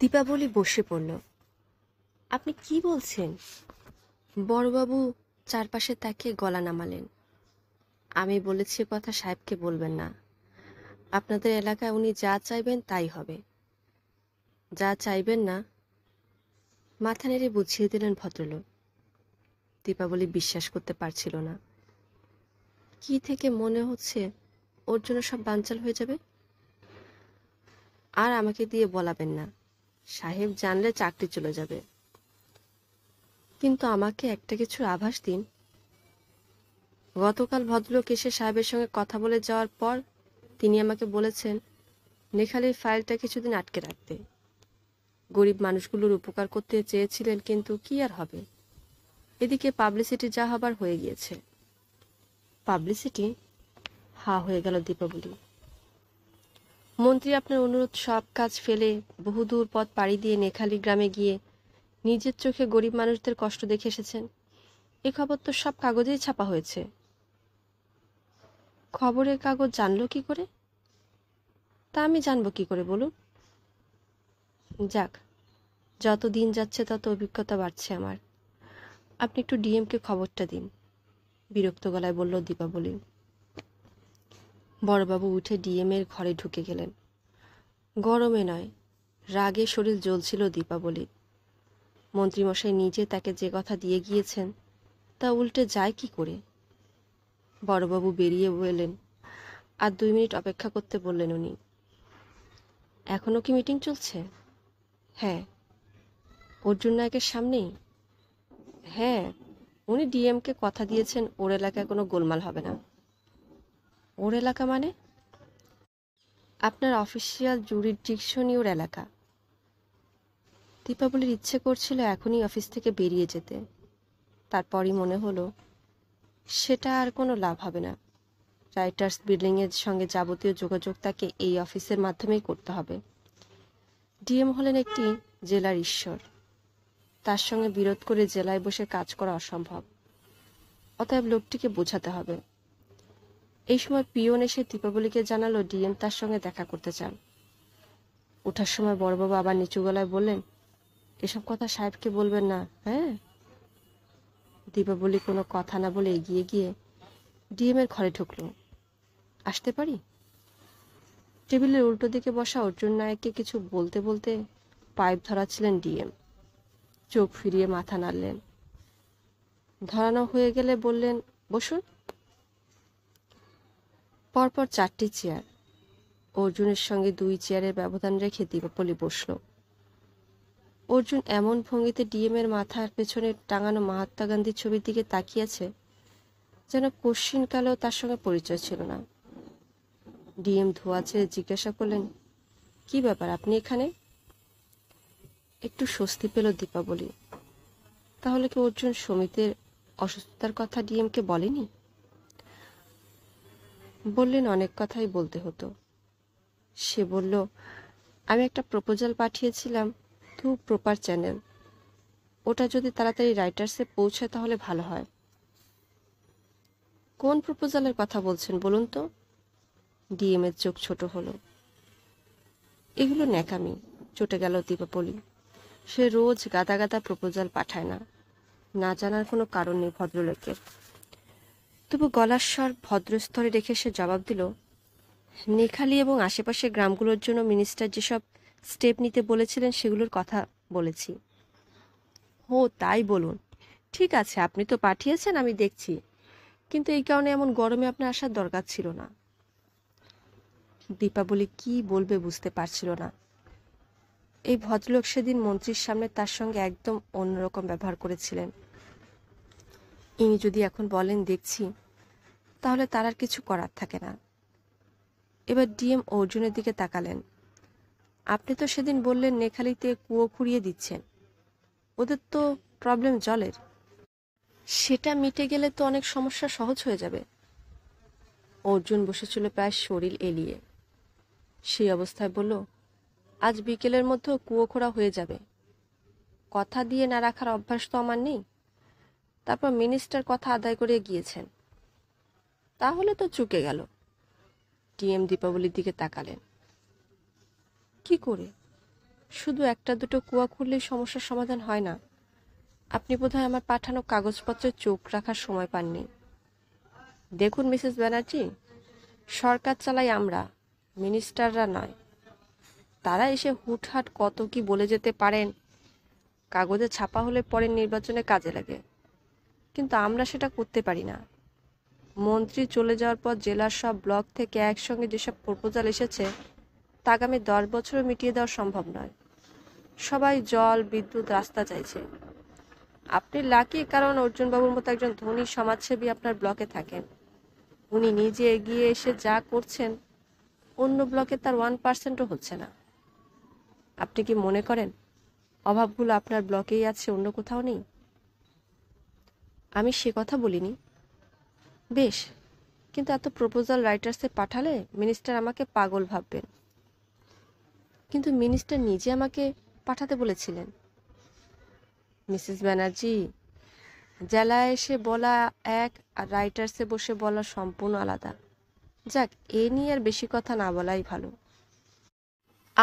দীপাবলি বসে পড়ল আপনি কি বলছেন বড়বাবু চারপাশে তাকে গলা নামালেন আমি বলেছি কথা সাহেবকে বলবেন না আপনাদের এলাকায় উনি যা চাইবেন তাই হবে যা চাইবেন না মাথা নেড়ে বুঝিয়ে দিলেন ভদ্রলোক দীপাবলি বিশ্বাস করতে পারছিল না কি থেকে মনে হচ্ছে ওর জন্য সব বানচাল হয়ে যাবে আর আমাকে দিয়ে বলাবেন না সাহেব জানলে চাকরি চলে যাবে কিন্তু আমাকে একটা কিছুর আভাস দিন গতকাল ভদ্রলোক এসে সাহেবের সঙ্গে কথা বলে যাওয়ার পর তিনি আমাকে বলেছেন নেখালির ফাইলটা কিছুদিন আটকে রাখতে গরিব মানুষগুলোর উপকার করতে চেয়েছিলেন কিন্তু কি আর হবে এদিকে পাবলিসিটি যা হবার হয়ে গিয়েছে পাবলিসিটি হা হয়ে গেল দীপাবলি মন্ত্রী আপনার অনুরোধ সব কাজ ফেলে বহুদূর পথ পাড়ি দিয়ে নেখালি গ্রামে গিয়ে নিজের চোখে গরিব মানুষদের কষ্ট দেখে এসেছেন এ খবর তো সব কাগজেই ছাপা হয়েছে খবরের কাগজ জানলো কি করে তা আমি জানবো কি করে বলুন যাক যত দিন যাচ্ছে তত অভিজ্ঞতা বাড়ছে আমার আপনি একটু ডিএমকে খবরটা দিন বিরক্ত গলায় বলল দীপাবলি বড়বাবু উঠে ডিএমের ঘরে ঢুকে গেলেন গরমে নয় রাগে শরীর জ্বলছিল দীপাবলির মন্ত্রীমশাই নিজে তাকে যে কথা দিয়ে গিয়েছেন তা উল্টে যায় কি করে বড়বাবু বেরিয়ে বললেন আর দুই মিনিট অপেক্ষা করতে বললেন উনি এখনও কি মিটিং চলছে হ্যাঁ অর্জুন নায়কের সামনেই হ্যাঁ উনি ডিএমকে কথা দিয়েছেন ওর এলাকায় কোনো গোলমাল হবে না ওর এলাকা মানে আপনার অফিসিয়াল জুরিডিকশন ওর এলাকা দীপাবলির ইচ্ছে করছিল এখনই অফিস থেকে বেরিয়ে যেতে তারপরই মনে হলো সেটা আর কোনো লাভ হবে না রাইটার্স বিল্ডিংয়ের সঙ্গে যাবতীয় যোগাযোগ তাকে এই অফিসের মাধ্যমেই করতে হবে ডিএম হলেন একটি জেলার ঈশ্বর তার সঙ্গে বিরোধ করে জেলায় বসে কাজ করা অসম্ভব অতএব লোকটিকে বোঝাতে হবে এই সময় পিয়ন এসে দীপাবলিকে জানালো ডিএম তার সঙ্গে দেখা করতে চান ওঠার সময় বড়বাবু আবার নিচু গলায় বললেন এসব কথা সাহেবকে বলবেন না হ্যাঁ দীপাবলি কোনো কথা না বলে এগিয়ে গিয়ে এর ঘরে ঢুকল আসতে পারি টেবিলের উল্টো দিকে বসা অর্জুন নায়ককে কিছু বলতে বলতে পাইপ ধরাচ্ছিলেন ডিএম চোখ ফিরিয়ে মাথা নাড়লেন ধরানো হয়ে গেলে বললেন বসুন পরপর চারটি চেয়ার অর্জুনের সঙ্গে দুই চেয়ারের ব্যবধান রেখে দীপাবলি বসল অর্জুন এমন ভঙ্গিতে এর মাথার পেছনে টাঙানো মহাত্মা গান্ধীর ছবির দিকে তাকিয়েছে যেন কালেও তার সঙ্গে পরিচয় ছিল না ডিএম ধোয়া ছেড়ে জিজ্ঞাসা করলেন কি ব্যাপার আপনি এখানে একটু স্বস্তি পেল দীপাবলি তাহলে কি অর্জুন সমিতির অসুস্থতার কথা ডিএমকে বলেনি বললেন অনেক কথাই বলতে হতো সে বলল আমি একটা প্রপোজাল পাঠিয়েছিলাম থ্রু প্রপার চ্যানেল ওটা যদি তাড়াতাড়ি রাইটার্সে পৌঁছায় তাহলে ভালো হয় কোন প্রপোজালের কথা বলছেন বলুন তো এর চোখ ছোট হলো এগুলো ন্যাকামি চটে গেল দীপাপলি সে রোজ গাদা গাদা প্রপোজাল পাঠায় না না জানার কোনো কারণ নেই ভদ্রলোকের তবু গলার স্বর ভদ্রস্তরে রেখে সে জবাব দিল নেখালি এবং আশেপাশের গ্রামগুলোর জন্য মিনিস্টার যেসব স্টেপ নিতে বলেছিলেন সেগুলোর কথা বলেছি ও তাই বলুন ঠিক আছে আপনি তো পাঠিয়েছেন আমি দেখছি কিন্তু এই কারণে এমন গরমে আপনার আসার দরকার ছিল না দীপাবলি কি বলবে বুঝতে পারছিল না এই ভদ্রলোক সেদিন মন্ত্রীর সামনে তার সঙ্গে একদম অন্যরকম ব্যবহার করেছিলেন ইনি যদি এখন বলেন দেখছি তাহলে তার আর কিছু করার থাকে না এবার ডিএম অর্জুনের দিকে তাকালেন আপনি তো সেদিন বললেন নেখালিতে কুয়ো খুঁড়িয়ে দিচ্ছেন ওদের তো প্রবলেম জলের সেটা মিটে গেলে তো অনেক সমস্যা সহজ হয়ে যাবে অর্জুন বসেছিল প্রায় শরীর এলিয়ে সেই অবস্থায় বলল আজ বিকেলের মধ্যে কুয়ো খোঁড়া হয়ে যাবে কথা দিয়ে না রাখার অভ্যাস তো আমার নেই তারপর মিনিস্টার কথা আদায় করে গিয়েছেন তাহলে তো চুকে গেল টিএম দীপাবলির দিকে তাকালেন কি করে শুধু একটা দুটো কুয়া খুললেই সমস্যার সমাধান হয় না আপনি বোধহয় আমার পাঠানো কাগজপত্রে চোখ রাখার সময় পাননি দেখুন মিসেস ব্যানার্জি সরকার চালাই আমরা মিনিস্টাররা নয় তারা এসে হুটহাট কত কি বলে যেতে পারেন কাগজে ছাপা হলে পরে নির্বাচনে কাজে লাগে কিন্তু আমরা সেটা করতে পারি না মন্ত্রী চলে যাওয়ার পর জেলার সব ব্লক থেকে একসঙ্গে যেসব প্রপোজাল এসেছে তা আগামী দশ বছরও মিটিয়ে দেওয়া সম্ভব নয় সবাই জল বিদ্যুৎ রাস্তা চাইছে আপনি লাকি কারণ অর্জুনবাবুর মতো একজন ধনী সমাজসেবী আপনার ব্লকে থাকেন উনি নিজে এগিয়ে এসে যা করছেন অন্য ব্লকে তার ওয়ান পার্সেন্টও হচ্ছে না আপনি কি মনে করেন অভাবগুলো আপনার ব্লকেই আছে অন্য কোথাও নেই আমি সে কথা বলিনি বেশ কিন্তু এত প্রপোজাল রাইটার্সে পাঠালে মিনিস্টার আমাকে পাগল ভাববেন কিন্তু মিনিস্টার নিজে আমাকে পাঠাতে বলেছিলেন মিসেস ব্যানার্জি জেলায় এসে বলা এক আর রাইটার্সে বসে বলা সম্পূর্ণ আলাদা যাক এ নিয়ে আর বেশি কথা না বলাই ভালো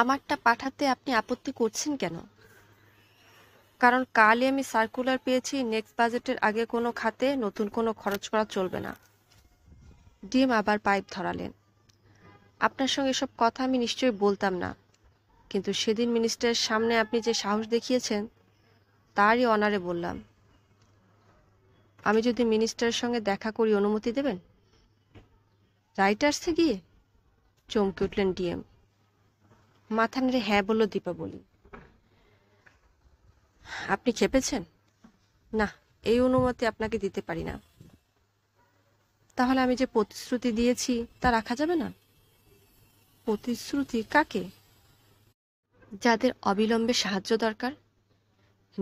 আমারটা পাঠাতে আপনি আপত্তি করছেন কেন কারণ কালই আমি সার্কুলার পেয়েছি নেক্সট বাজেটের আগে কোনো খাতে নতুন কোনো খরচ করা চলবে না ডিএম আবার পাইপ ধরালেন আপনার সঙ্গে এসব কথা আমি নিশ্চয়ই বলতাম না কিন্তু সেদিন মিনিস্টারের সামনে আপনি যে সাহস দেখিয়েছেন তারই অনারে বললাম আমি যদি মিনিস্টারের সঙ্গে দেখা করি অনুমতি দেবেন রাইটার্সে গিয়ে চমকে উঠলেন ডিএম মাথা নেড়ে হ্যাঁ বলল দীপাবলি আপনি খেপেছেন না এই অনুমতি আপনাকে দিতে পারি না তাহলে আমি যে প্রতিশ্রুতি দিয়েছি তা রাখা যাবে না প্রতিশ্রুতি কাকে যাদের অবিলম্বে সাহায্য দরকার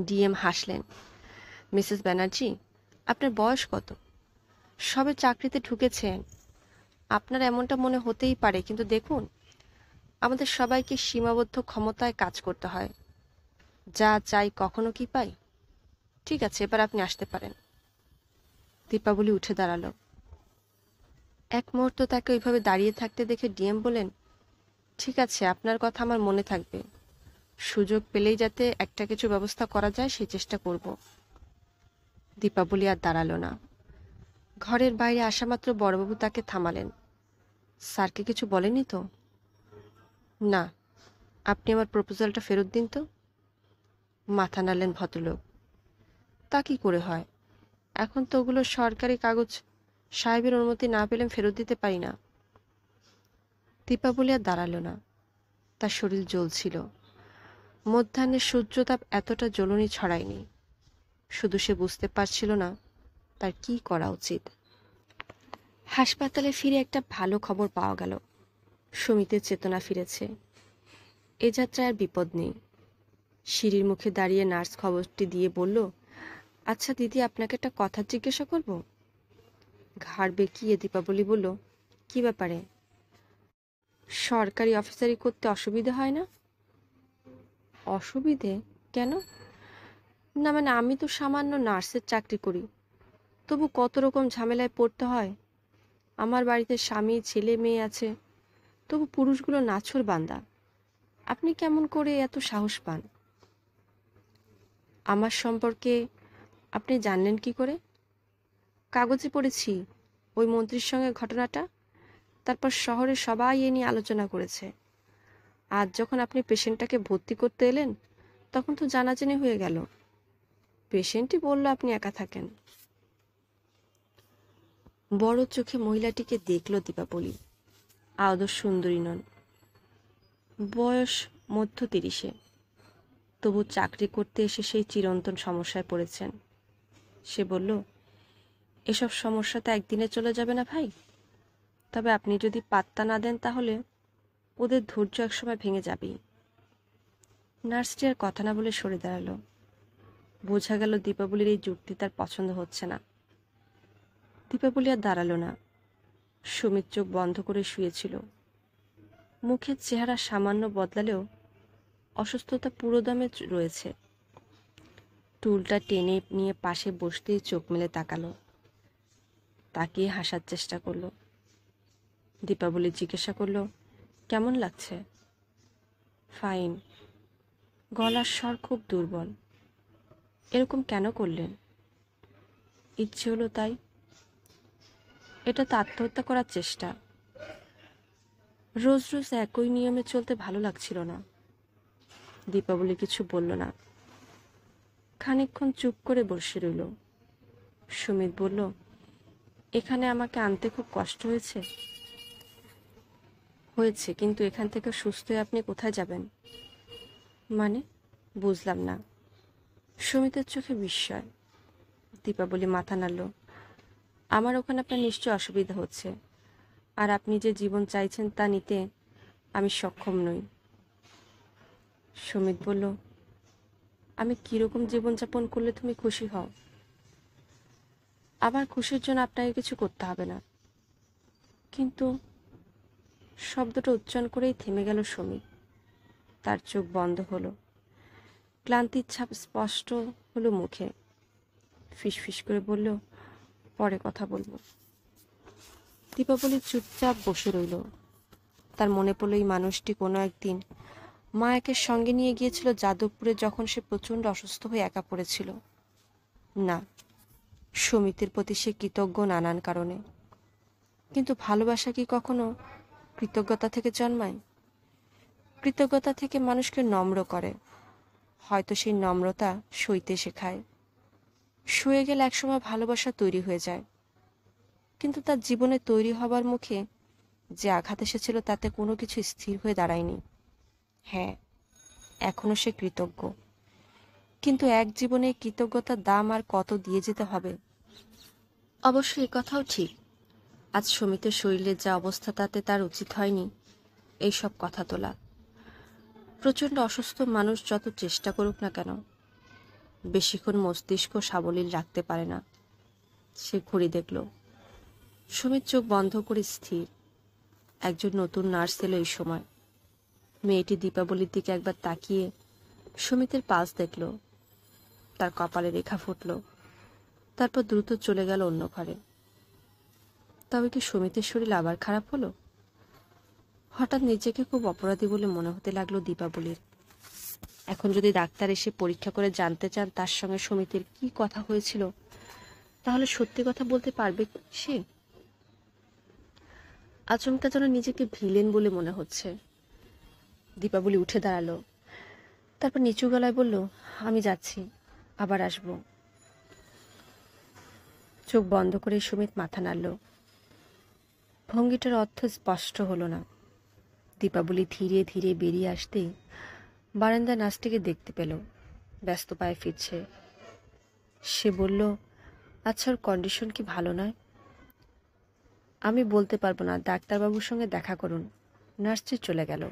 ডিএম হাসলেন মিসেস ব্যানার্জি আপনার বয়স কত সবে চাকরিতে ঢুকেছেন আপনার এমনটা মনে হতেই পারে কিন্তু দেখুন আমাদের সবাইকে সীমাবদ্ধ ক্ষমতায় কাজ করতে হয় যা চাই কখনো কি পাই ঠিক আছে এবার আপনি আসতে পারেন দীপাবলি উঠে দাঁড়ালো এক মুহূর্ত তাকে ওইভাবে দাঁড়িয়ে থাকতে দেখে ডিএম বলেন ঠিক আছে আপনার কথা আমার মনে থাকবে সুযোগ পেলেই যাতে একটা কিছু ব্যবস্থা করা যায় সেই চেষ্টা করব দীপাবলি আর দাঁড়ালো না ঘরের বাইরে আসা মাত্র বড়বাবু তাকে থামালেন স্যারকে কিছু বলেনি তো না আপনি আমার প্রপোজালটা ফেরত দিন তো মাথা নালেন ভদ্রলোক তা কি করে হয় এখন তো ওগুলো সরকারি কাগজ সাহেবের অনুমতি না পেলে ফেরত দিতে পারি না দীপাবলি আর দাঁড়ালো না তার শরীর জ্বলছিল মধ্যাহ্নের সূর্যতাপ এতটা জ্বলনি ছড়ায়নি শুধু সে বুঝতে পারছিল না তার কি করা উচিত হাসপাতালে ফিরে একটা ভালো খবর পাওয়া গেল সমিতির চেতনা ফিরেছে এ যাত্রায় আর বিপদ নেই সিঁড়ির মুখে দাঁড়িয়ে নার্স খবরটি দিয়ে বলল আচ্ছা দিদি আপনাকে একটা কথা জিজ্ঞাসা করব ঘাড় বেঁকিয়ে দীপাবলি বলল কি ব্যাপারে সরকারি অফিসারি করতে অসুবিধা হয় না অসুবিধে কেন না মানে আমি তো সামান্য নার্সের চাকরি করি তবু কত রকম ঝামেলায় পড়তে হয় আমার বাড়িতে স্বামী ছেলে মেয়ে আছে তবু পুরুষগুলো নাছর বান্দা আপনি কেমন করে এত সাহস পান আমার সম্পর্কে আপনি জানলেন কি করে কাগজে পড়েছি ওই মন্ত্রীর সঙ্গে ঘটনাটা তারপর শহরে সবাই এ নিয়ে আলোচনা করেছে আজ যখন আপনি পেশেন্টটাকে ভর্তি করতে এলেন তখন তো জানাজানি হয়ে গেল পেশেন্টই বলল আপনি একা থাকেন বড় চোখে মহিলাটিকে দেখল দীপাবলি আদর সুন্দরী নন বয়স মধ্য তিরিশে তবু চাকরি করতে এসে সেই চিরন্তন সমস্যায় পড়েছেন সে বলল এসব সমস্যা তো একদিনে চলে যাবে না ভাই তবে আপনি যদি পাত্তা না দেন তাহলে ওদের ধৈর্য একসময় ভেঙে যাবেই নার্সটি আর কথা না বলে সরে দাঁড়ালো বোঝা গেল দীপাবলির এই যুক্তি তার পছন্দ হচ্ছে না দীপাবলি আর দাঁড়ালো না সুমিত চোখ বন্ধ করে শুয়েছিল মুখের চেহারা সামান্য বদলালেও অসুস্থতা দামে রয়েছে টুলটা টেনে নিয়ে পাশে বসতেই চোখ মেলে তাকালো তাকিয়ে হাসার চেষ্টা করলো দীপাবলি জিজ্ঞাসা করলো কেমন লাগছে ফাইন গলার স্বর খুব দুর্বল এরকম কেন করলেন ইচ্ছে হলো তাই এটা তো আত্মহত্যা করার চেষ্টা রোজ রোজ একই নিয়মে চলতে ভালো লাগছিল না দীপাবলি কিছু বলল না খানিকক্ষণ চুপ করে বসে রইল সুমিত বলল এখানে আমাকে আনতে খুব কষ্ট হয়েছে হয়েছে কিন্তু এখান থেকে সুস্থ হয়ে আপনি কোথায় যাবেন মানে বুঝলাম না সুমিতের চোখে বিস্ময় দীপাবলি মাথা নাড়ল আমার ওখানে আপনার নিশ্চয় অসুবিধা হচ্ছে আর আপনি যে জীবন চাইছেন তা নিতে আমি সক্ষম নই সুমিত বলল আমি কীরকম জীবনযাপন করলে তুমি খুশি হও আমার খুশির জন্য আপনাকে কিছু করতে হবে না কিন্তু শব্দটা উচ্চারণ করেই থেমে গেল সমী তার চোখ বন্ধ হলো ক্লান্তির ছাপ স্পষ্ট হলো মুখে ফিসফিস করে বলল পরে কথা বলবো দীপাবলি চুপচাপ বসে রইল তার মনে পড়ল এই মানুষটি কোনো একদিন মা সঙ্গে নিয়ে গিয়েছিল যাদবপুরে যখন সে প্রচণ্ড অসুস্থ হয়ে একা পড়েছিল না সমিতির প্রতি সে কৃতজ্ঞ নানান কারণে কিন্তু ভালোবাসা কি কখনো কৃতজ্ঞতা থেকে জন্মায় কৃতজ্ঞতা থেকে মানুষকে নম্র করে হয়তো সেই নম্রতা সইতে শেখায় শুয়ে গেলে একসময় ভালোবাসা তৈরি হয়ে যায় কিন্তু তার জীবনে তৈরি হবার মুখে যে আঘাত এসেছিল তাতে কোনো কিছু স্থির হয়ে দাঁড়ায়নি হ্যাঁ এখনও সে কৃতজ্ঞ কিন্তু এক জীবনে কৃতজ্ঞতার দাম আর কত দিয়ে যেতে হবে অবশ্য এ কথাও ঠিক আজ সমিতের শরীরের যা অবস্থা তাতে তার উচিত হয়নি এইসব কথা তোলা প্রচণ্ড অসুস্থ মানুষ যত চেষ্টা করুক না কেন বেশিক্ষণ মস্তিষ্ক সাবলীল রাখতে পারে না সে ঘুরে দেখল সুমিত চোখ বন্ধ করে স্থির একজন নতুন নার্স এলো এই সময় মেয়েটি দীপাবলির দিকে একবার তাকিয়ে সুমিতের পাস দেখল তার কপালে রেখা ফুটল তারপর দ্রুত চলে গেল অন্য ঘরে তবে কি সুমিতের শরীর আবার খারাপ হলো হঠাৎ নিজেকে খুব অপরাধী বলে মনে হতে লাগলো দীপাবলির এখন যদি ডাক্তার এসে পরীক্ষা করে জানতে চান তার সঙ্গে সুমিতের কি কথা হয়েছিল তাহলে সত্যি কথা বলতে পারবে সে আচমকা যেন নিজেকে ভিলেন বলে মনে হচ্ছে দীপাবলি উঠে দাঁড়ালো তারপর নিচু গলায় বলল আমি যাচ্ছি আবার আসব চোখ বন্ধ করে সুমিত মাথা নাড়ল ভঙ্গিটার অর্থ স্পষ্ট হলো না দীপাবলি ধীরে ধীরে বেরিয়ে আসতে বারান্দা নাচটিকে দেখতে পেল ব্যস্ত পায়ে ফিরছে সে বলল আচ্ছা ওর কন্ডিশন কি ভালো নয় আমি বলতে পারবো না ডাক্তারবাবুর সঙ্গে দেখা করুন নার্সটি চলে গেল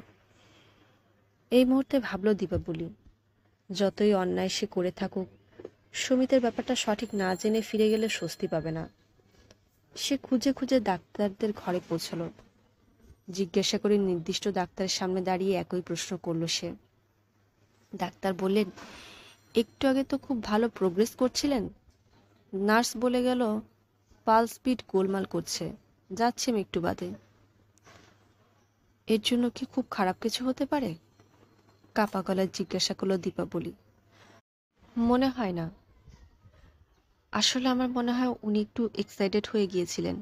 এই মুহূর্তে ভাবল দীপাবলি যতই অন্যায় সে করে থাকুক সুমিতের ব্যাপারটা সঠিক না জেনে ফিরে গেলে স্বস্তি পাবে না সে খুঁজে খুঁজে ডাক্তারদের ঘরে পৌঁছল জিজ্ঞাসা করে নির্দিষ্ট ডাক্তারের সামনে দাঁড়িয়ে একই প্রশ্ন করল সে ডাক্তার বললেন একটু আগে তো খুব ভালো প্রোগ্রেস করছিলেন নার্স বলে গেল পালস বিট গোলমাল করছে যাচ্ছে একটু বাদে এর জন্য কি খুব খারাপ কিছু হতে পারে কাপা গলায় জিজ্ঞাসা করলো দীপাবলি মনে হয় না আসলে আমার মনে হয় উনি একটু এক্সাইটেড হয়ে গিয়েছিলেন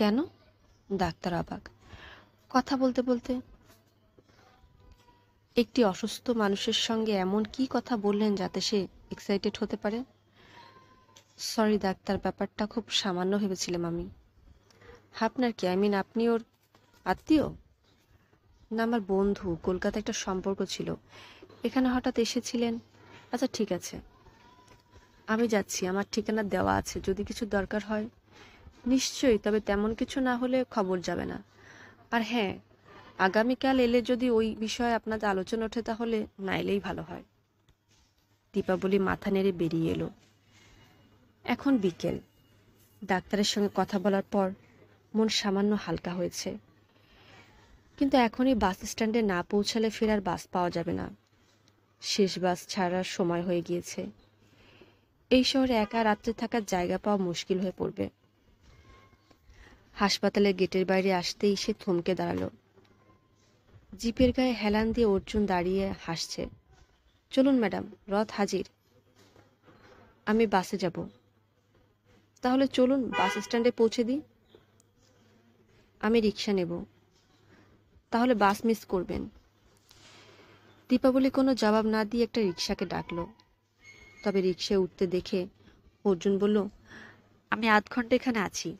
কেন ডাক্তার আবাক কথা বলতে বলতে একটি অসুস্থ মানুষের সঙ্গে এমন কি কথা বললেন যাতে সে এক্সাইটেড হতে পারে সরি ডাক্তার ব্যাপারটা খুব সামান্য ভেবেছিলাম আমি আপনার কি আই মিন আপনি ওর আত্মীয় না আমার বন্ধু কলকাতা একটা সম্পর্ক ছিল এখানে হঠাৎ এসেছিলেন আচ্ছা ঠিক আছে আমি যাচ্ছি আমার ঠিকানা দেওয়া আছে যদি কিছু দরকার হয় নিশ্চয়ই তবে তেমন কিছু না হলে খবর যাবে না আর হ্যাঁ আগামীকাল এলে যদি ওই বিষয়ে আপনাদের আলোচনা ওঠে তাহলে না এলেই ভালো হয় দীপাবলি মাথা নেড়ে বেরিয়ে এলো এখন বিকেল ডাক্তারের সঙ্গে কথা বলার পর মন সামান্য হালকা হয়েছে কিন্তু এখনই বাস স্ট্যান্ডে না পৌঁছালে ফেরার বাস পাওয়া যাবে না শেষ বাস ছাড়ার সময় হয়ে গিয়েছে এই শহরে একা রাত্রে থাকার জায়গা পাওয়া মুশকিল হয়ে পড়বে হাসপাতালের গেটের বাইরে আসতেই সে থমকে দাঁড়ালো জিপের গায়ে হেলান দিয়ে অর্জুন দাঁড়িয়ে হাসছে চলুন ম্যাডাম রথ হাজির আমি বাসে যাব তাহলে চলুন বাস স্ট্যান্ডে পৌঁছে দিই আমি রিক্সা নেব তাহলে বাস মিস করবেন দীপাবলি কোনো জবাব না দিয়ে একটা রিক্সাকে ডাকলো তবে রিক্সায় উঠতে দেখে অর্জুন বলল আমি আধ ঘন্টা এখানে আছি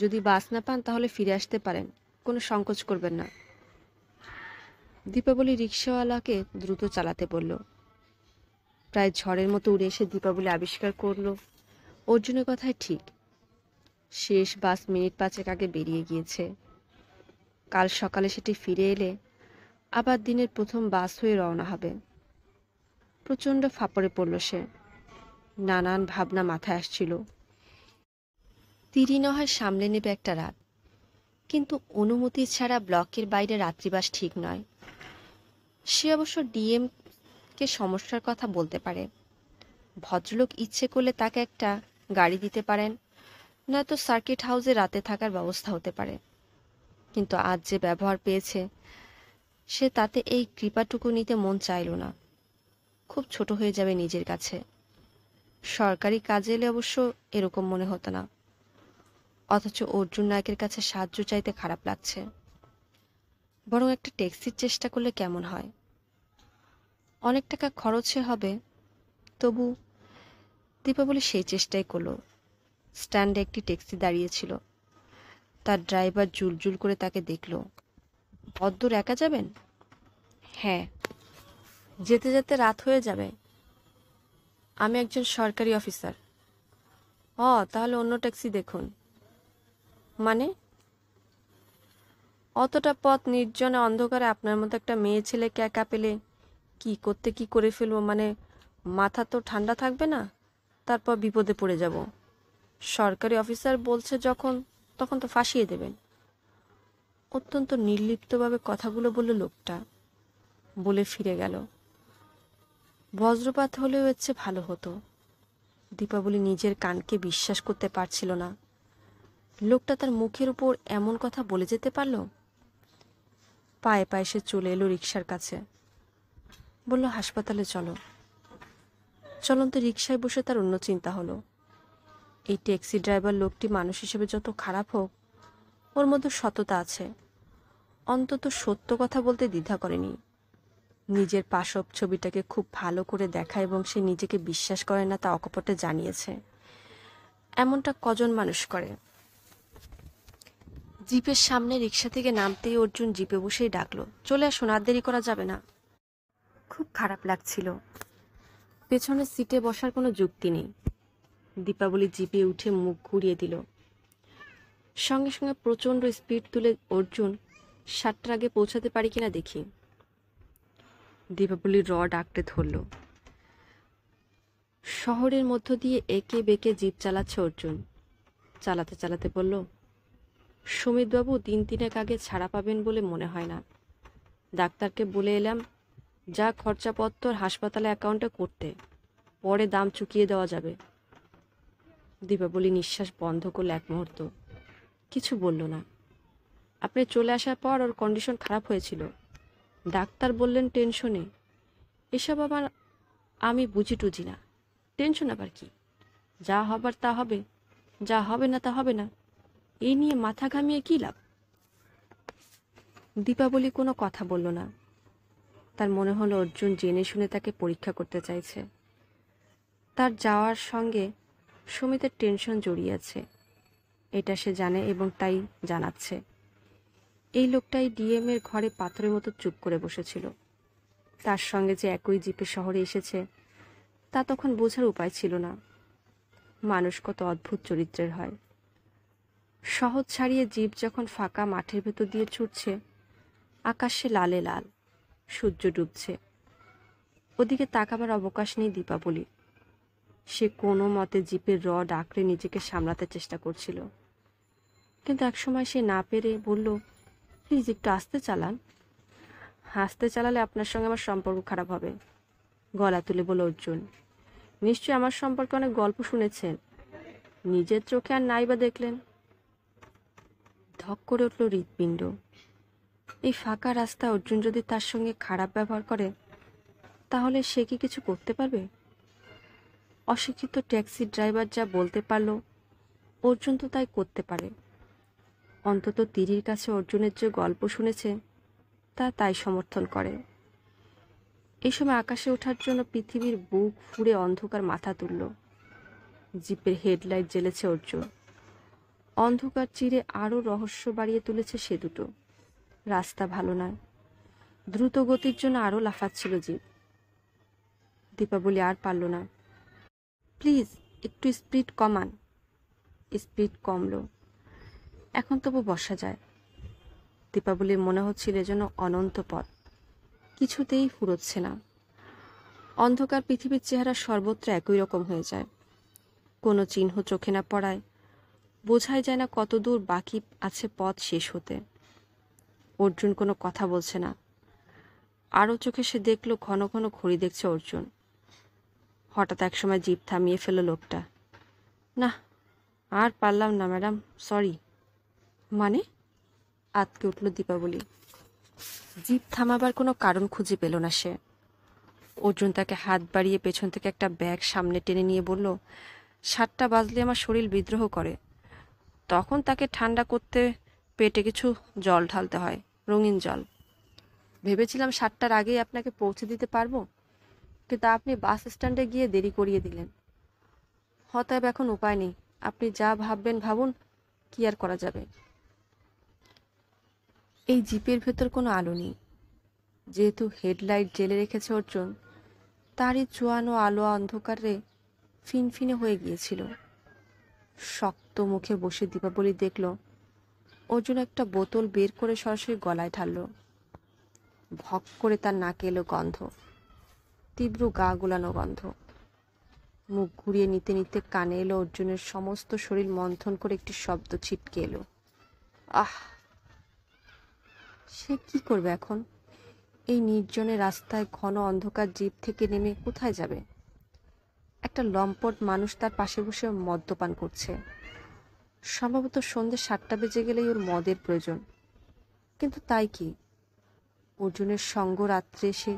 যদি বাস না পান তাহলে ফিরে আসতে পারেন কোনো সংকোচ করবেন না দীপাবলি রিক্সাওয়ালাকে দ্রুত চালাতে বলল প্রায় ঝড়ের মতো উড়ে এসে দীপাবলি আবিষ্কার করল অর্জুনের কথায় ঠিক শেষ বাস মিনিট পাঁচেক আগে বেরিয়ে গিয়েছে কাল সকালে সেটি ফিরে এলে আবার দিনের প্রথম বাস হয়ে রওনা হবে প্রচণ্ড ফাপড়ে পড়ল সে নানান ভাবনা মাথায় আসছিল তিরি হয় সামলে নেবে একটা রাত কিন্তু অনুমতি ছাড়া ব্লকের বাইরে রাত্রিবাস ঠিক নয় সে অবশ্য ডিএম কে সমস্যার কথা বলতে পারে ভদ্রলোক ইচ্ছে করলে তাকে একটা গাড়ি দিতে পারেন নয়তো সার্কিট হাউসে রাতে থাকার ব্যবস্থা হতে পারে কিন্তু আজ যে ব্যবহার পেয়েছে সে তাতে এই কৃপাটুকু নিতে মন চাইল না খুব ছোট হয়ে যাবে নিজের কাছে সরকারি কাজে এলে অবশ্য এরকম মনে হতো না অথচ অর্জুন নায়কের কাছে সাহায্য চাইতে খারাপ লাগছে বরং একটা ট্যাক্সির চেষ্টা করলে কেমন হয় অনেক টাকা খরচে হবে তবু দীপাবলি সেই চেষ্টাই করলো স্ট্যান্ডে একটি ট্যাক্সি দাঁড়িয়েছিল তার ড্রাইভার জুলজুল করে তাকে দেখল বদ্দুর একা যাবেন হ্যাঁ যেতে যেতে রাত হয়ে যাবে আমি একজন সরকারি অফিসার অ তাহলে অন্য ট্যাক্সি দেখুন মানে অতটা পথ নির্জনে অন্ধকারে আপনার মতো একটা মেয়ে ছেলেকে একা পেলে কি করতে কি করে ফেলবো মানে মাথা তো ঠান্ডা থাকবে না তারপর বিপদে পড়ে যাব সরকারি অফিসার বলছে যখন তখন তো ফাঁসিয়ে দেবেন অত্যন্ত নির্লিপ্তভাবে কথাগুলো বলল লোকটা বলে ফিরে গেল বজ্রপাত হলেও হচ্ছে ভালো হতো দীপাবলি নিজের কানকে বিশ্বাস করতে পারছিল না লোকটা তার মুখের উপর এমন কথা বলে যেতে পারল পায়ে পায়ে সে চলে এলো রিক্সার কাছে বলল হাসপাতালে চলো চলন্ত রিক্সায় বসে তার অন্য চিন্তা হলো এই ট্যাক্সি ড্রাইভার লোকটি মানুষ হিসেবে যত খারাপ হোক ওর মধ্যে সততা আছে অন্তত সত্য কথা বলতে দ্বিধা করেনি নিজের পাশব ছবিটাকে খুব ভালো করে দেখা এবং সে নিজেকে বিশ্বাস করে না তা অকপটে জানিয়েছে এমনটা কজন মানুষ করে জিপের সামনে রিক্সা থেকে নামতেই অর্জুন জিপে বসেই ডাকলো চলে আসুন আর দেরি করা যাবে না খুব খারাপ লাগছিল পেছনের সিটে বসার কোনো যুক্তি নেই দীপাবলি জিপে উঠে মুখ ঘুরিয়ে দিল সঙ্গে সঙ্গে প্রচণ্ড স্পিড তুলে অর্জুন সাতটার আগে পৌঁছাতে পারি কিনা দেখি দীপাবলি রড আঁকড়ে ধরল শহরের মধ্য দিয়ে একে বেঁকে জিপ চালাচ্ছে অর্জুন চালাতে চালাতে বলল সুমিতবাবু দিন তিনেক আগে ছাড়া পাবেন বলে মনে হয় না ডাক্তারকে বলে এলাম যা খরচাপত্তর হাসপাতালে অ্যাকাউন্টে করতে পরে দাম চুকিয়ে দেওয়া যাবে দীপাবলি নিঃশ্বাস বন্ধ করলে এক মুহূর্ত কিছু বলল না আপনি চলে আসার পর ওর কন্ডিশন খারাপ হয়েছিল ডাক্তার বললেন টেনশনে এসব আবার আমি বুঝি টুঝি না টেনশন আবার কি যা হবার তা হবে যা হবে না তা হবে না এই নিয়ে মাথা ঘামিয়ে কী লাভ দীপাবলি কোনো কথা বলল না তার মনে হলো অর্জুন জেনে শুনে তাকে পরীক্ষা করতে চাইছে তার যাওয়ার সঙ্গে সুমিতের টেনশন জড়িয়েছে এটা সে জানে এবং তাই জানাচ্ছে এই লোকটাই এর ঘরে পাথরের মতো চুপ করে বসেছিল তার সঙ্গে যে একই জিপে শহরে এসেছে তা তখন বোঝার উপায় ছিল না মানুষ কত অদ্ভুত চরিত্রের হয় সহজ ছাড়িয়ে জীব যখন ফাঁকা মাঠের ভেতর দিয়ে ছুটছে আকাশে লালে লাল সূর্য ডুবছে ওদিকে তাকাবার অবকাশ নেই দীপাবলির সে কোনো মতে জিপের রড আঁকড়ে নিজেকে সামলাতে চেষ্টা করছিল কিন্তু একসময় সে না পেরে বলল প্লিজ একটু আস্তে চালান হাসতে চালালে আপনার সঙ্গে আমার সম্পর্ক খারাপ হবে গলা তুলে বলল অর্জুন নিশ্চয়ই আমার সম্পর্কে অনেক গল্প শুনেছেন নিজের চোখে আর নাই বা দেখলেন ধক করে উঠল হৃৎপিণ্ড এই ফাঁকা রাস্তা অর্জুন যদি তার সঙ্গে খারাপ ব্যবহার করে তাহলে সে কি কিছু করতে পারবে অশিক্ষিত ট্যাক্সি ড্রাইভার যা বলতে পারল অর্জুন তো তাই করতে পারে অন্তত তিরির কাছে অর্জুনের যে গল্প শুনেছে তা তাই সমর্থন করে এই সময় আকাশে ওঠার জন্য পৃথিবীর বুক ফুড়ে অন্ধকার মাথা তুলল জিপের হেডলাইট জ্বেলেছে অর্জুন অন্ধকার চিরে আরও রহস্য বাড়িয়ে তুলেছে সে দুটো রাস্তা ভালো নয় দ্রুত গতির জন্য আরও লাফাচ্ছিল জিপ দীপাবলি আর পারল না প্লিজ একটু স্পিড কমান স্পিড কমলো এখন তবু বসা যায় দীপাবলির মনে হচ্ছিল যেন অনন্ত পথ কিছুতেই ফুরোচ্ছে না অন্ধকার পৃথিবীর চেহারা সর্বত্র একই রকম হয়ে যায় কোনো চিহ্ন চোখে না পড়ায় বোঝাই যায় না কতদূর বাকি আছে পথ শেষ হতে অর্জুন কোনো কথা বলছে না আরও চোখে সে দেখলো ঘন ঘন ঘড়ি দেখছে অর্জুন হঠাৎ একসময় জিপ থামিয়ে ফেলো লোকটা না আর পারলাম না ম্যাডাম সরি মানে আতকে উঠল দীপাবলি জিপ থামাবার কোনো কারণ খুঁজে পেল না সে অর্জুন তাকে হাত বাড়িয়ে পেছন থেকে একটা ব্যাগ সামনে টেনে নিয়ে বলল সাতটা বাজলে আমার শরীর বিদ্রোহ করে তখন তাকে ঠান্ডা করতে পেটে কিছু জল ঢালতে হয় রঙিন জল ভেবেছিলাম সাতটার আগেই আপনাকে পৌঁছে দিতে পারবো কিন্তু আপনি বাস স্ট্যান্ডে গিয়ে দেরি করিয়ে দিলেন হতাব এখন উপায় নেই আপনি যা ভাববেন ভাবুন কি আর করা যাবে এই জিপের ভেতর কোনো আলো নেই যেহেতু হেডলাইট জেলে রেখেছে অর্জুন তারই চোয়ানো আলো অন্ধকারে ফিনফিনে হয়ে গিয়েছিল শক্ত মুখে বসে দীপাবলি দেখল অর্জুন একটা বোতল বের করে সরাসরি গলায় ঢালল ভক করে তার নাকে এলো গন্ধ তীব্র গা গোলানো গন্ধ মুখ ঘুরিয়ে নিতে নিতে কানে এলো অর্জুনের সমস্ত শরীর মন্থন করে একটি শব্দ ছিটকে এলো আহ সে কি করবে এখন এই নির্জনে রাস্তায় ঘন অন্ধকার জিপ থেকে নেমে কোথায় যাবে একটা লম্পট মানুষ তার পাশে বসে মদ্যপান করছে সম্ভবত সন্ধ্যে সাতটা বেজে গেলেই ওর মদের প্রয়োজন কিন্তু তাই কি অর্জুনের সঙ্গ রাত্রে সে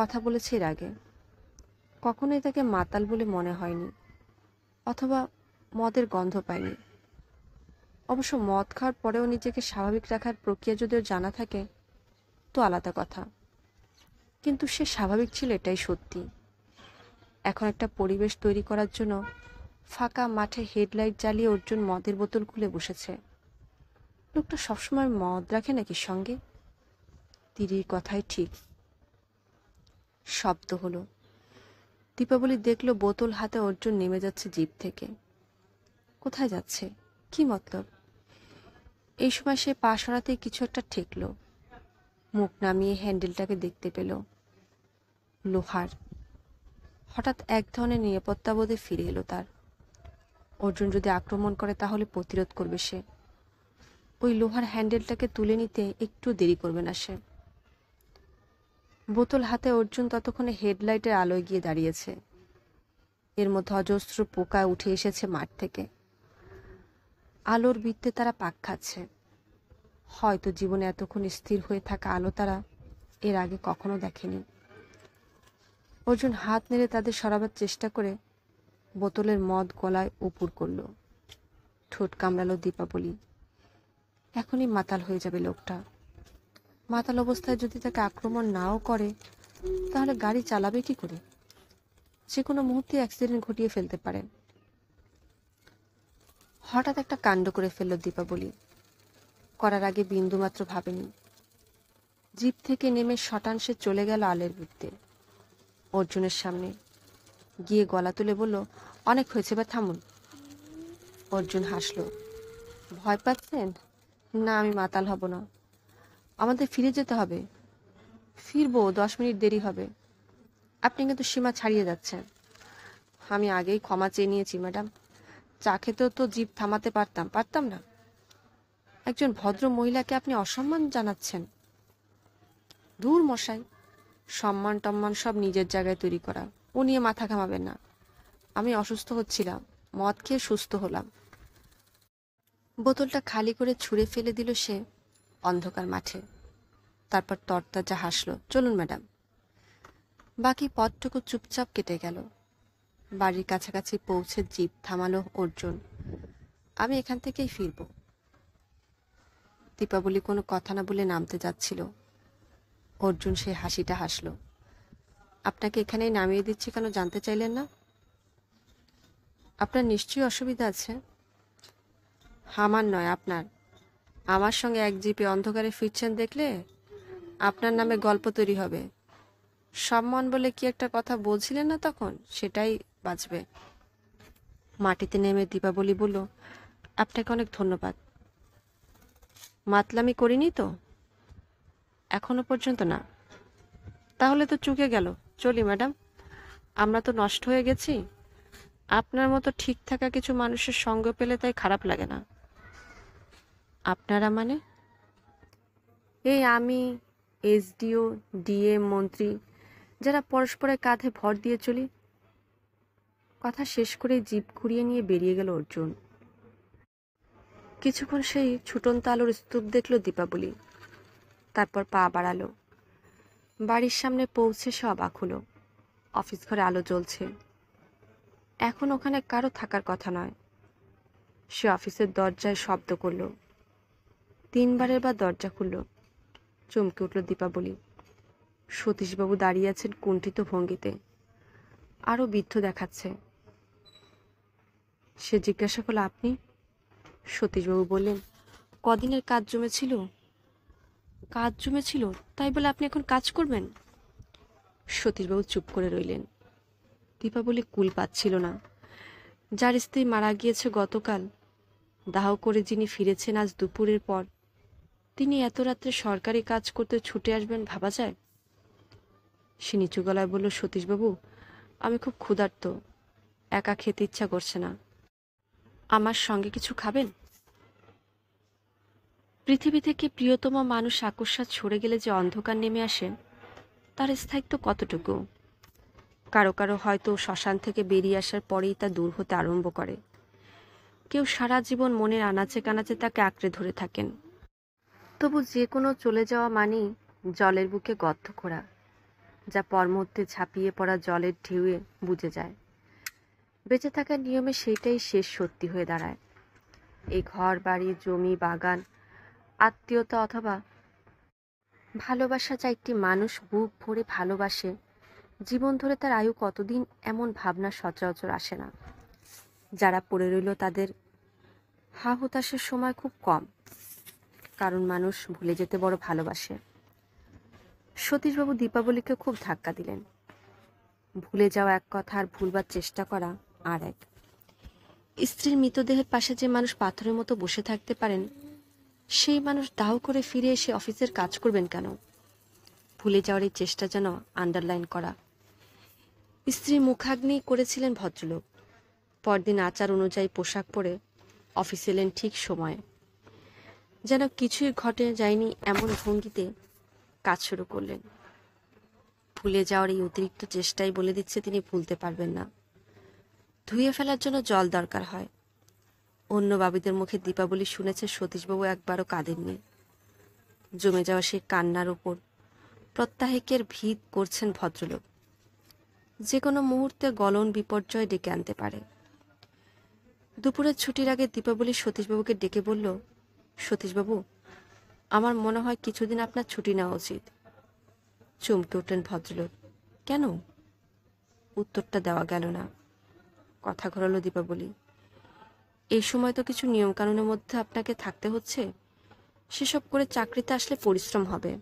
কথা বলেছে এর আগে কখনোই তাকে মাতাল বলে মনে হয়নি অথবা মদের গন্ধ পায়নি অবশ্য মদ খাওয়ার পরেও নিজেকে স্বাভাবিক রাখার প্রক্রিয়া যদিও জানা থাকে তো আলাদা কথা কিন্তু সে স্বাভাবিক ছিল এটাই সত্যি এখন একটা পরিবেশ তৈরি করার জন্য ফাঁকা মাঠে হেডলাইট জ্বালিয়ে অর্জুন মদের বোতল খুলে বসেছে লোকটা সবসময় মদ রাখে নাকি সঙ্গে তিরির কথাই ঠিক শব্দ হলো দীপাবলি দেখল বোতল হাতে অর্জুন নেমে যাচ্ছে জিপ থেকে কোথায় যাচ্ছে কি মতলব এই সময় সে পা সরাতে কিছু একটা ঠেকল মুখ নামিয়ে হ্যান্ডেলটাকে দেখতে পেল লোহার হঠাৎ এক ধরনের নিরাপত্তাবোধে ফিরে এলো তার অর্জুন যদি আক্রমণ করে তাহলে প্রতিরোধ করবে সে ওই লোহার হ্যান্ডেলটাকে তুলে নিতে একটু দেরি করবে না সে বোতল হাতে অর্জুন ততক্ষণে হেডলাইটের আলোয় গিয়ে দাঁড়িয়েছে এর মধ্যে অজস্র পোকা উঠে এসেছে মাঠ থেকে আলোর বৃত্তে তারা পাক খাচ্ছে হয়তো জীবনে এতক্ষণ স্থির হয়ে থাকা আলো তারা এর আগে কখনো দেখেনি অর্জুন হাত নেড়ে তাদের সরাবার চেষ্টা করে বোতলের মদ গলায় উপুর করল ঠোঁট কামড়ালো দীপাবলি এখনই মাতাল হয়ে যাবে লোকটা মাতাল অবস্থায় যদি তাকে আক্রমণ নাও করে তাহলে গাড়ি চালাবে কি করে যে কোনো মুহূর্তে অ্যাক্সিডেন্ট ঘটিয়ে ফেলতে পারেন হঠাৎ একটা কাণ্ড করে ফেলল দীপাবলি করার আগে বিন্দুমাত্র ভাবেনি জিপ থেকে নেমে শটাংশে চলে গেল আলের বৃত্তে অর্জুনের সামনে গিয়ে গলা তুলে বলল অনেক হয়েছে বা থামুন অর্জুন হাসল ভয় পাচ্ছেন না আমি মাতাল হব না আমাদের ফিরে যেতে হবে ফিরবো দশ মিনিট দেরি হবে আপনি কিন্তু সীমা ছাড়িয়ে যাচ্ছেন আমি আগেই ক্ষমা চেয়ে নিয়েছি ম্যাডাম চা খেতেও তো জীব থামাতে পারতাম পারতাম না একজন ভদ্র মহিলাকে আপনি অসম্মান জানাচ্ছেন দূর মশাই সম্মান টম্মান সব নিজের জায়গায় তৈরি করা ও নিয়ে মাথা ঘামাবেন না আমি অসুস্থ হচ্ছিলাম মদ খেয়ে সুস্থ হলাম বোতলটা খালি করে ছুঁড়ে ফেলে দিল সে অন্ধকার মাঠে তারপর তরতাজা হাসল চলুন ম্যাডাম বাকি পথটুকু চুপচাপ কেটে গেল বাড়ির কাছাকাছি পৌঁছে জিপ থামালো অর্জুন আমি এখান থেকেই ফিরব দীপাবলি কোনো কথা না বলে নামতে যাচ্ছিল অর্জুন সে হাসিটা হাসল আপনাকে এখানেই নামিয়ে দিচ্ছি কেন জানতে চাইলেন না আপনার নিশ্চয়ই অসুবিধা আছে আমার নয় আপনার আমার সঙ্গে এক জিপে অন্ধকারে ফিরছেন দেখলে আপনার নামে গল্প তৈরি হবে সম্মান বলে কি একটা কথা বলছিলেন না তখন সেটাই বাঁচবে মাটিতে নেমে দীপাবলি বলল আপনাকে অনেক ধন্যবাদ মাতলামি করিনি তো এখনো পর্যন্ত না তাহলে তো চুকে গেল চলি ম্যাডাম আমরা তো নষ্ট হয়ে গেছি আপনার মতো ঠিক থাকা কিছু মানুষের সঙ্গ পেলে তাই খারাপ লাগে না আপনারা মানে এই আমি এসডিও ডিএ মন্ত্রী যারা পরস্পরের কাঁধে ভর দিয়ে চলি কথা শেষ করে জিপ ঘুরিয়ে নিয়ে বেরিয়ে গেল অর্জুন কিছুক্ষণ সেই ছুটন্ত আলোর স্তূপ দেখল দীপাবলি তারপর পা বাড়ালো বাড়ির সামনে পৌঁছে সে অবাক হলো অফিস ঘরে আলো জ্বলছে এখন ওখানে কারো থাকার কথা নয় সে অফিসের দরজায় শব্দ করলো তিনবারের বা দরজা খুলল চমকে উঠল দীপাবলি সতীশবাবু দাঁড়িয়ে আছেন কুণ্ঠিত ভঙ্গিতে আরও বৃদ্ধ দেখাচ্ছে সে জিজ্ঞাসা করল আপনি সতীশবাবু বললেন কদিনের কাজ জমেছিল কাজ জমেছিল তাই বলে আপনি এখন কাজ করবেন সতীশবাবু চুপ করে রইলেন দীপাবলি কুল পাচ্ছিল না যার স্ত্রী মারা গিয়েছে গতকাল দাহ করে যিনি ফিরেছেন আজ দুপুরের পর তিনি এত রাত্রে সরকারি কাজ করতে ছুটে আসবেন ভাবা যায় সে নিচু গলায় বলল সতীশবাবু আমি খুব ক্ষুধার্ত একা খেতে ইচ্ছা করছে না আমার সঙ্গে কিছু খাবেন পৃথিবী থেকে প্রিয়তম মানুষ আকস্মাত ছড়ে গেলে যে অন্ধকার নেমে আসে তার স্থায়িত্ব কতটুকু কারো কারো হয়তো শ্মশান থেকে বেরিয়ে আসার পরেই তা দূর হতে আরম্ভ করে কেউ সারা জীবন মনের আনাচে কানাচে তাকে আঁকড়ে ধরে থাকেন তবু যে কোনো চলে যাওয়া মানেই জলের বুকে গর্ত খোঁড়া যা পর মধ্যে ঝাঁপিয়ে পড়া জলের ঢেউয়ে বুঝে যায় বেঁচে থাকার নিয়মে সেইটাই শেষ সত্যি হয়ে দাঁড়ায় এই ঘর বাড়ি জমি বাগান আত্মীয়তা অথবা ভালোবাসা যা একটি মানুষ বুক ভরে ভালোবাসে জীবন ধরে তার আয়ু কতদিন এমন ভাবনা সচরাচর আসে না যারা পড়ে রইল তাদের হা হতাশের সময় খুব কম কারণ মানুষ ভুলে যেতে বড় ভালোবাসে সতীশবাবু দীপাবলিকে খুব ধাক্কা দিলেন ভুলে যাওয়া এক কথা আর ভুলবার চেষ্টা করা আর এক স্ত্রীর মৃতদেহের পাশে যে মানুষ পাথরের মতো বসে থাকতে পারেন সেই মানুষ দাহ করে ফিরে এসে অফিসের কাজ করবেন কেন ভুলে যাওয়ার এই চেষ্টা যেন আন্ডারলাইন করা স্ত্রী মুখাগ্নি করেছিলেন ভদ্রলোক পরদিন আচার অনুযায়ী পোশাক পরে অফিস এলেন ঠিক সময়ে যেন কিছুই ঘটে যায়নি এমন ভঙ্গিতে কাজ শুরু করলেন ভুলে যাওয়ার এই অতিরিক্ত চেষ্টাই বলে দিচ্ছে তিনি ভুলতে পারবেন না ধুয়ে ফেলার জন্য জল দরকার হয় অন্য বাবুদের মুখে দীপাবলি শুনেছে সতীশবাবু একবারও কাঁদেননি জমে যাওয়া সেই কান্নার ওপর প্রত্যাহিকের ভিত করছেন ভদ্রলোক যে কোনো মুহূর্তে গলন বিপর্যয় ডেকে আনতে পারে দুপুরের ছুটির আগে দীপাবলি সতীশবাবুকে ডেকে বলল সতীশবাবু আমার মনে হয় কিছুদিন আপনার ছুটি নেওয়া উচিত চমকে উঠলেন ভদ্রলোক কেন উত্তরটা দেওয়া গেল না কথা ঘোরালো দীপাবলি এই সময় তো কিছু নিয়মকানুনের মধ্যে আপনাকে থাকতে হচ্ছে সেসব করে চাকরিতে আসলে পরিশ্রম হবে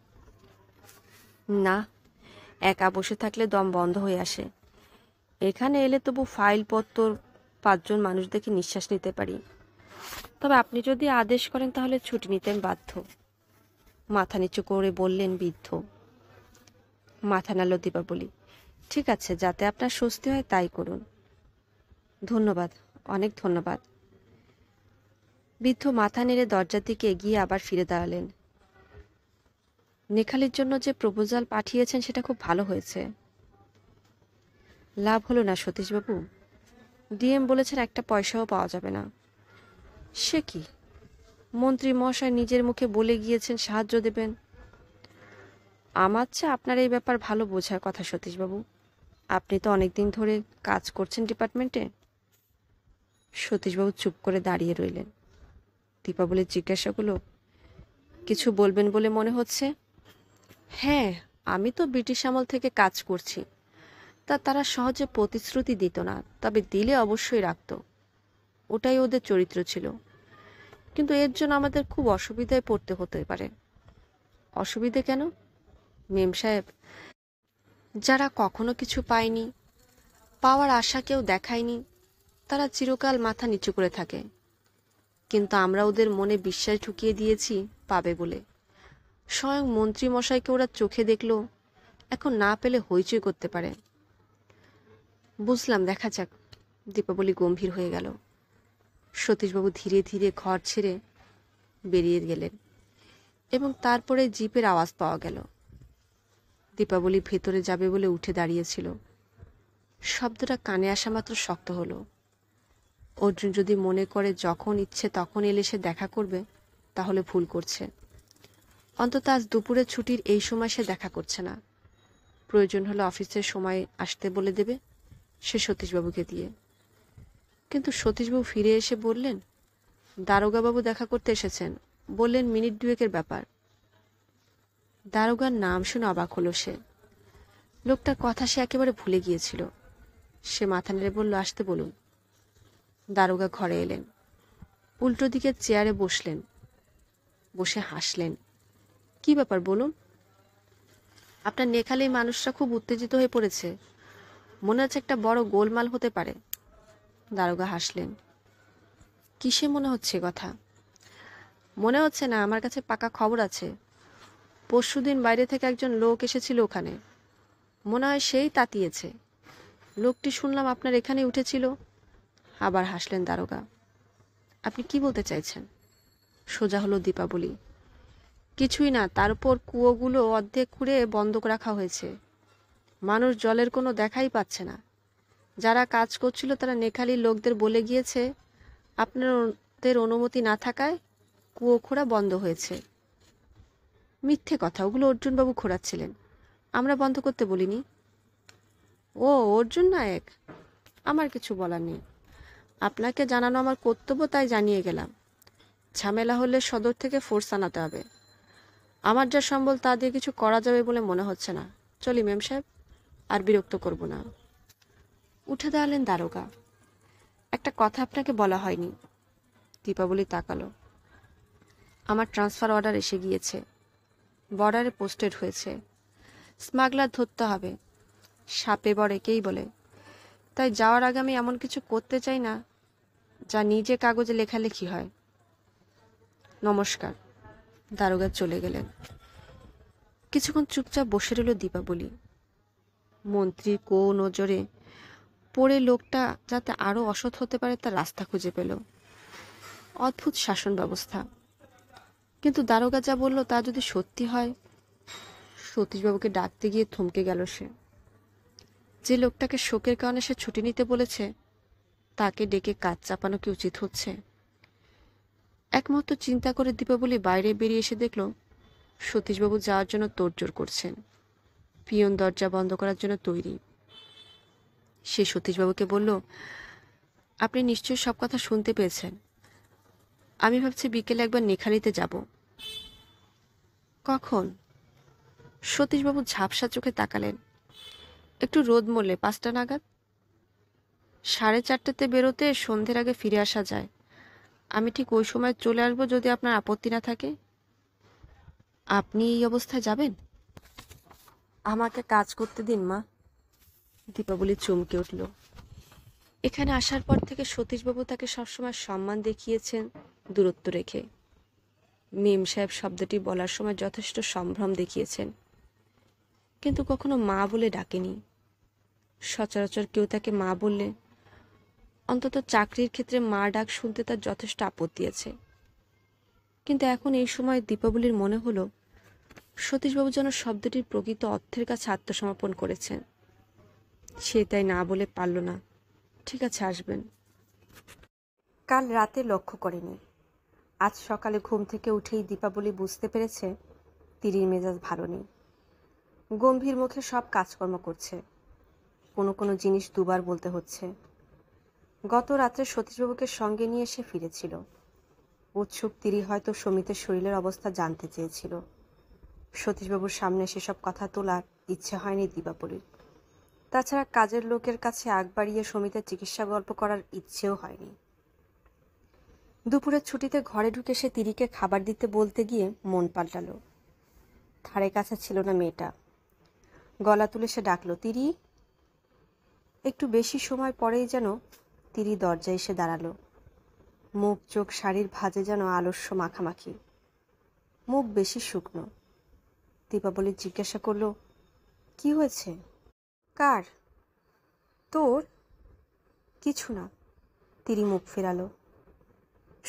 না একা বসে থাকলে দম বন্ধ হয়ে আসে এখানে এলে তবু ফাইল ফাইলপত্র পাঁচজন মানুষ দেখে নিঃশ্বাস নিতে পারি তবে আপনি যদি আদেশ করেন তাহলে ছুটি নিতেন বাধ্য মাথা নিচু করে বললেন বৃদ্ধ মাথা নালো দীপাবলি ঠিক আছে যাতে আপনার স্বস্তি হয় তাই করুন ধন্যবাদ অনেক ধন্যবাদ বৃদ্ধ মাথা নেড়ে দরজার দিকে এগিয়ে আবার ফিরে দাঁড়ালেন নেখালির জন্য যে প্রপোজাল পাঠিয়েছেন সেটা খুব ভালো হয়েছে লাভ হলো না সতীশবাবু ডিএম বলেছেন একটা পয়সাও পাওয়া যাবে না সে কি মন্ত্রী মশাই নিজের মুখে বলে গিয়েছেন সাহায্য দেবেন আমার চেয়ে আপনার এই ব্যাপার ভালো বোঝার কথা সতীশবাবু আপনি তো অনেকদিন ধরে কাজ করছেন ডিপার্টমেন্টে সতীশবাবু চুপ করে দাঁড়িয়ে রইলেন দীপাবলির জিজ্ঞাসাগুলো কিছু বলবেন বলে মনে হচ্ছে হ্যাঁ আমি তো ব্রিটিশ আমল থেকে কাজ করছি তা তারা সহজে প্রতিশ্রুতি দিত না তবে দিলে অবশ্যই রাখতো ওটাই ওদের চরিত্র ছিল কিন্তু এর জন্য আমাদের খুব অসুবিধায় পড়তে হতে পারে অসুবিধে কেন মেম সাহেব যারা কখনো কিছু পায়নি পাওয়ার আশা কেউ দেখায়নি তারা চিরকাল মাথা নিচু করে থাকে কিন্তু আমরা ওদের মনে বিশ্বাস ঢুকিয়ে দিয়েছি পাবে বলে স্বয়ং মন্ত্রী মশাইকে ওরা চোখে দেখল এখন না পেলে হইচই করতে পারে বুঝলাম দেখা যাক দীপাবলি গম্ভীর হয়ে গেল সতীশবাবু ধীরে ধীরে ঘর ছেড়ে বেরিয়ে গেলেন এবং তারপরে জিপের আওয়াজ পাওয়া গেল দীপাবলি ভেতরে যাবে বলে উঠে দাঁড়িয়েছিল শব্দটা কানে আসা মাত্র শক্ত হলো অর্জুন যদি মনে করে যখন ইচ্ছে তখন এলে সে দেখা করবে তাহলে ভুল করছে অন্তত আজ দুপুরে ছুটির এই সময় সে দেখা করছে না প্রয়োজন হলে অফিসের সময় আসতে বলে দেবে সে সতীশবাবুকে দিয়ে কিন্তু সতীশবাবু ফিরে এসে বললেন দারোগাবাবু দেখা করতে এসেছেন বললেন মিনিট দুয়েকের ব্যাপার দারোগার নাম শুনে অবাক হলো সে লোকটার কথা সে একেবারে ভুলে গিয়েছিল সে মাথা নেড়ে বলল আসতে বলুন দারোগা ঘরে এলেন উল্টো দিকে চেয়ারে বসলেন বসে হাসলেন কি ব্যাপার বলুন আপনার নেখালেই মানুষরা খুব উত্তেজিত হয়ে পড়েছে মনে হচ্ছে একটা বড় গোলমাল হতে পারে দারোগা হাসলেন কিসে মনে হচ্ছে কথা মনে হচ্ছে না আমার কাছে পাকা খবর আছে পরশুদিন বাইরে থেকে একজন লোক এসেছিল ওখানে মনে হয় সেই তাতিয়েছে লোকটি শুনলাম আপনার এখানে উঠেছিল আবার হাসলেন দারোগা আপনি কি বলতে চাইছেন সোজা হলো দীপাবলি কিছুই না তার উপর কুয়োগুলো অর্ধেক খুঁড়ে বন্ধ রাখা হয়েছে মানুষ জলের কোনো দেখাই পাচ্ছে না যারা কাজ করছিল তারা নেখালি লোকদের বলে গিয়েছে আপনাদের অনুমতি না থাকায় কুয়ো খোঁড়া বন্ধ হয়েছে মিথ্যে কথা ওগুলো অর্জুনবাবু খোঁড়াচ্ছিলেন আমরা বন্ধ করতে বলিনি ও অর্জুন নায়ক আমার কিছু বলার নেই আপনাকে জানানো আমার কর্তব্য তাই জানিয়ে গেলাম ঝামেলা হলে সদর থেকে ফোর্স আনাতে হবে আমার যা সম্বল তা দিয়ে কিছু করা যাবে বলে মনে হচ্ছে না চলি ম্যাম সাহেব আর বিরক্ত করব না উঠে দাঁড়ালেন দারোগা একটা কথা আপনাকে বলা হয়নি দীপাবলি তাকালো আমার ট্রান্সফার অর্ডার এসে গিয়েছে বর্ডারে পোস্টেড হয়েছে স্মাগলার ধরতে হবে সাপে বর একেই বলে তাই যাওয়ার আগে আমি এমন কিছু করতে চাই না যা নিজে কাগজে লেখালেখি হয় নমস্কার দারোগা চলে গেলেন কিছুক্ষণ চুপচাপ বসে রইল দীপাবলি মন্ত্রী কো নজরে পড়ে লোকটা যাতে আরও অসৎ হতে পারে তার রাস্তা খুঁজে পেল অদ্ভুত শাসন ব্যবস্থা কিন্তু দারোগা যা বলল তা যদি সত্যি হয় সতীশবাবুকে ডাকতে গিয়ে থমকে গেল সে যে লোকটাকে শোকের কারণে সে ছুটি নিতে বলেছে তাকে ডেকে কাজ চাপানো কি উচিত হচ্ছে একমাত্র চিন্তা করে দীপাবলি বাইরে বেরিয়ে এসে দেখল সতীশবাবু যাওয়ার জন্য তোড়জোড় করছেন পিয়ন দরজা বন্ধ করার জন্য তৈরি সে সতীশবাবুকে বলল আপনি নিশ্চয়ই সব কথা শুনতে পেয়েছেন আমি ভাবছি বিকেলে একবার নেখালিতে যাব কখন সতীশবাবু ঝাপসা চোখে তাকালেন একটু রোদ মলে পাঁচটা নাগাদ সাড়ে চারটাতে বেরোতে সন্ধ্যের আগে ফিরে আসা যায় আমি ঠিক ওই সময় চলে আসবো যদি আপনার আপত্তি না থাকে আপনি এই অবস্থায় যাবেন আমাকে কাজ করতে দিন মা দীপাবলি চমকে উঠল এখানে আসার পর থেকে সতীশবাবু তাকে সবসময় সম্মান দেখিয়েছেন দূরত্ব রেখে মেম সাহেব শব্দটি বলার সময় যথেষ্ট সম্ভ্রম দেখিয়েছেন কিন্তু কখনো মা বলে ডাকেনি সচরাচর কেউ তাকে মা বললে অন্তত চাকরির ক্ষেত্রে মা ডাক শুনতে তার যথেষ্ট আপত্তি আছে কিন্তু এখন এই সময় দীপাবলির মনে হলো সতীশবাবু যেন শব্দটির প্রকৃত অর্থের কাছে আত্মসমর্পণ করেছেন সে তাই না বলে পারল না ঠিক আছে আসবেন কাল রাতে লক্ষ্য করেনি আজ সকালে ঘুম থেকে উঠেই দীপাবলি বুঝতে পেরেছে তিরির মেজাজ ভালো নেই গম্ভীর মুখে সব কাজকর্ম করছে কোনো কোনো জিনিস দুবার বলতে হচ্ছে গত রাত্রে সতীশবাবুকে সঙ্গে নিয়ে এসে ফিরেছিল উৎসুক তিরি হয়তো সমিতের শরীরের অবস্থা জানতে চেয়েছিল সতীশবাবুর সামনে সেসব কথা তোলার ইচ্ছে হয়নি দীপাবলির তাছাড়া কাজের লোকের কাছে আগ বাড়িয়ে সমিতের চিকিৎসা গল্প করার ইচ্ছেও হয়নি দুপুরের ছুটিতে ঘরে ঢুকে সে তিরিকে খাবার দিতে বলতে গিয়ে মন পাল্টালো ধারে কাছে ছিল না মেয়েটা গলা তুলে সে ডাকলো তিরি একটু বেশি সময় পরেই যেন তিরি দরজায় এসে দাঁড়ালো মুখ চোখ শাড়ির ভাজে যেন আলস্য মাখামাখি মুখ বেশি শুকনো দীপাবলি জিজ্ঞাসা করলো কি হয়েছে কার তোর কিছু না তিরি মুখ ফেরালো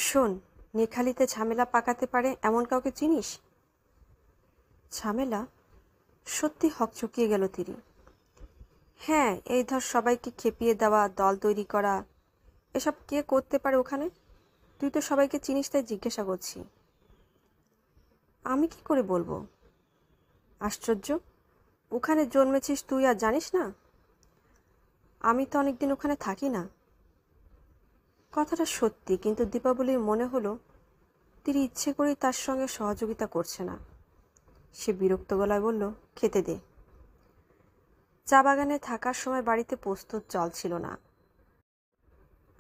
শোন নেখালিতে ঝামেলা পাকাতে পারে এমন কাউকে চিনিস ঝামেলা সত্যি হক চকিয়ে গেল তিরি হ্যাঁ এই ধর সবাইকে খেপিয়ে দেওয়া দল তৈরি করা এসব কে করতে পারে ওখানে তুই তো সবাইকে চিনিস তাই জিজ্ঞাসা করছি আমি কি করে বলবো আশ্চর্য ওখানে জন্মেছিস তুই আর জানিস না আমি তো অনেকদিন ওখানে থাকি না কথাটা সত্যি কিন্তু দীপাবলির মনে হলো তিনি ইচ্ছে করেই তার সঙ্গে সহযোগিতা করছে না সে বিরক্ত গলায় বলল খেতে দে চা বাগানে থাকার সময় বাড়িতে প্রস্তুত জল ছিল না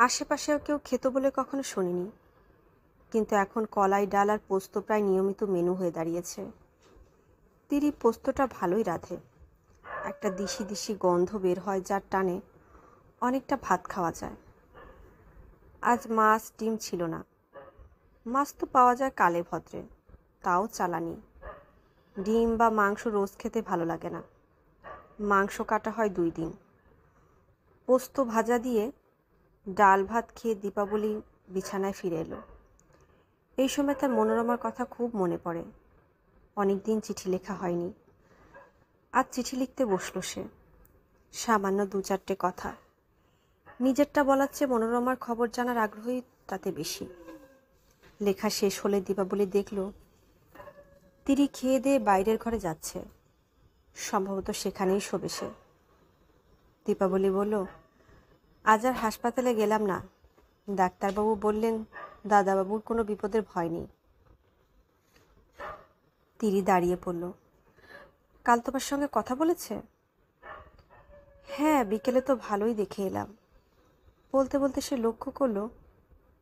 আশেপাশেও কেউ খেত বলে কখনো শুনিনি কিন্তু এখন কলাই ডাল আর পোস্ত প্রায় নিয়মিত মেনু হয়ে দাঁড়িয়েছে তিরি পোস্তটা ভালোই রাঁধে একটা দিশি দিশি গন্ধ বের হয় যার টানে অনেকটা ভাত খাওয়া যায় আজ মাছ ডিম ছিল না মাছ তো পাওয়া যায় কালে ভদ্রে তাও চালানি ডিম বা মাংস রোজ খেতে ভালো লাগে না মাংস কাটা হয় দুই দিন পোস্ত ভাজা দিয়ে ডাল ভাত খেয়ে দীপাবলি বিছানায় ফিরে এলো এই সময় তার মনোরমার কথা খুব মনে পড়ে অনেকদিন চিঠি লেখা হয়নি আজ চিঠি লিখতে বসল সে সামান্য দু চারটে কথা নিজেরটা বলার চেয়ে মনোরমার খবর জানার আগ্রহই তাতে বেশি লেখা শেষ হলে দীপাবলি দেখল তিনি খেয়ে দিয়ে বাইরের ঘরে যাচ্ছে সম্ভবত সেখানেই শোবে সে দীপাবলি বলল আজ আর হাসপাতালে গেলাম না ডাক্তারবাবু বললেন দাদাবাবুর কোনো বিপদের ভয় নেই তিরি দাঁড়িয়ে পড়ল কাল তোমার সঙ্গে কথা বলেছে হ্যাঁ বিকেলে তো ভালোই দেখে এলাম বলতে বলতে সে লক্ষ্য করলো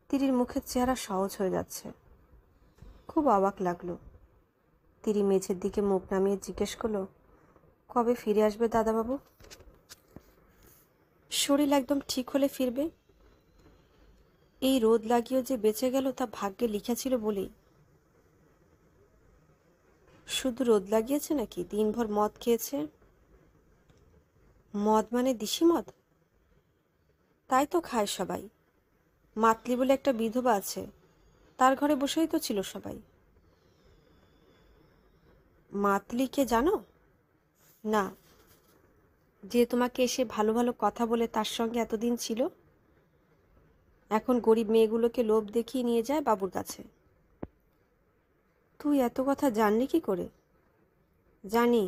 তিরির মুখের চেহারা সহজ হয়ে যাচ্ছে খুব অবাক লাগলো তিরি মেঝের দিকে মুখ নামিয়ে জিজ্ঞেস করলো কবে ফিরে আসবে দাদাবাবু শরীর একদম ঠিক হলে ফিরবে এই রোদ লাগিয়েও যে বেঁচে গেল তা ভাগ্যে লিখেছিল ছিল বলেই শুধু রোদ লাগিয়েছে নাকি দিনভর মদ খেয়েছে মদ মানে দিশি মদ তাই তো খায় সবাই মাতলি বলে একটা বিধবা আছে তার ঘরে বসেই তো ছিল সবাই মাতলিকে জানো না যে তোমাকে এসে ভালো ভালো কথা বলে তার সঙ্গে এতদিন ছিল এখন গরিব মেয়েগুলোকে লোভ দেখিয়ে নিয়ে যায় বাবুর কাছে তুই এত কথা জানলি কি করে জানি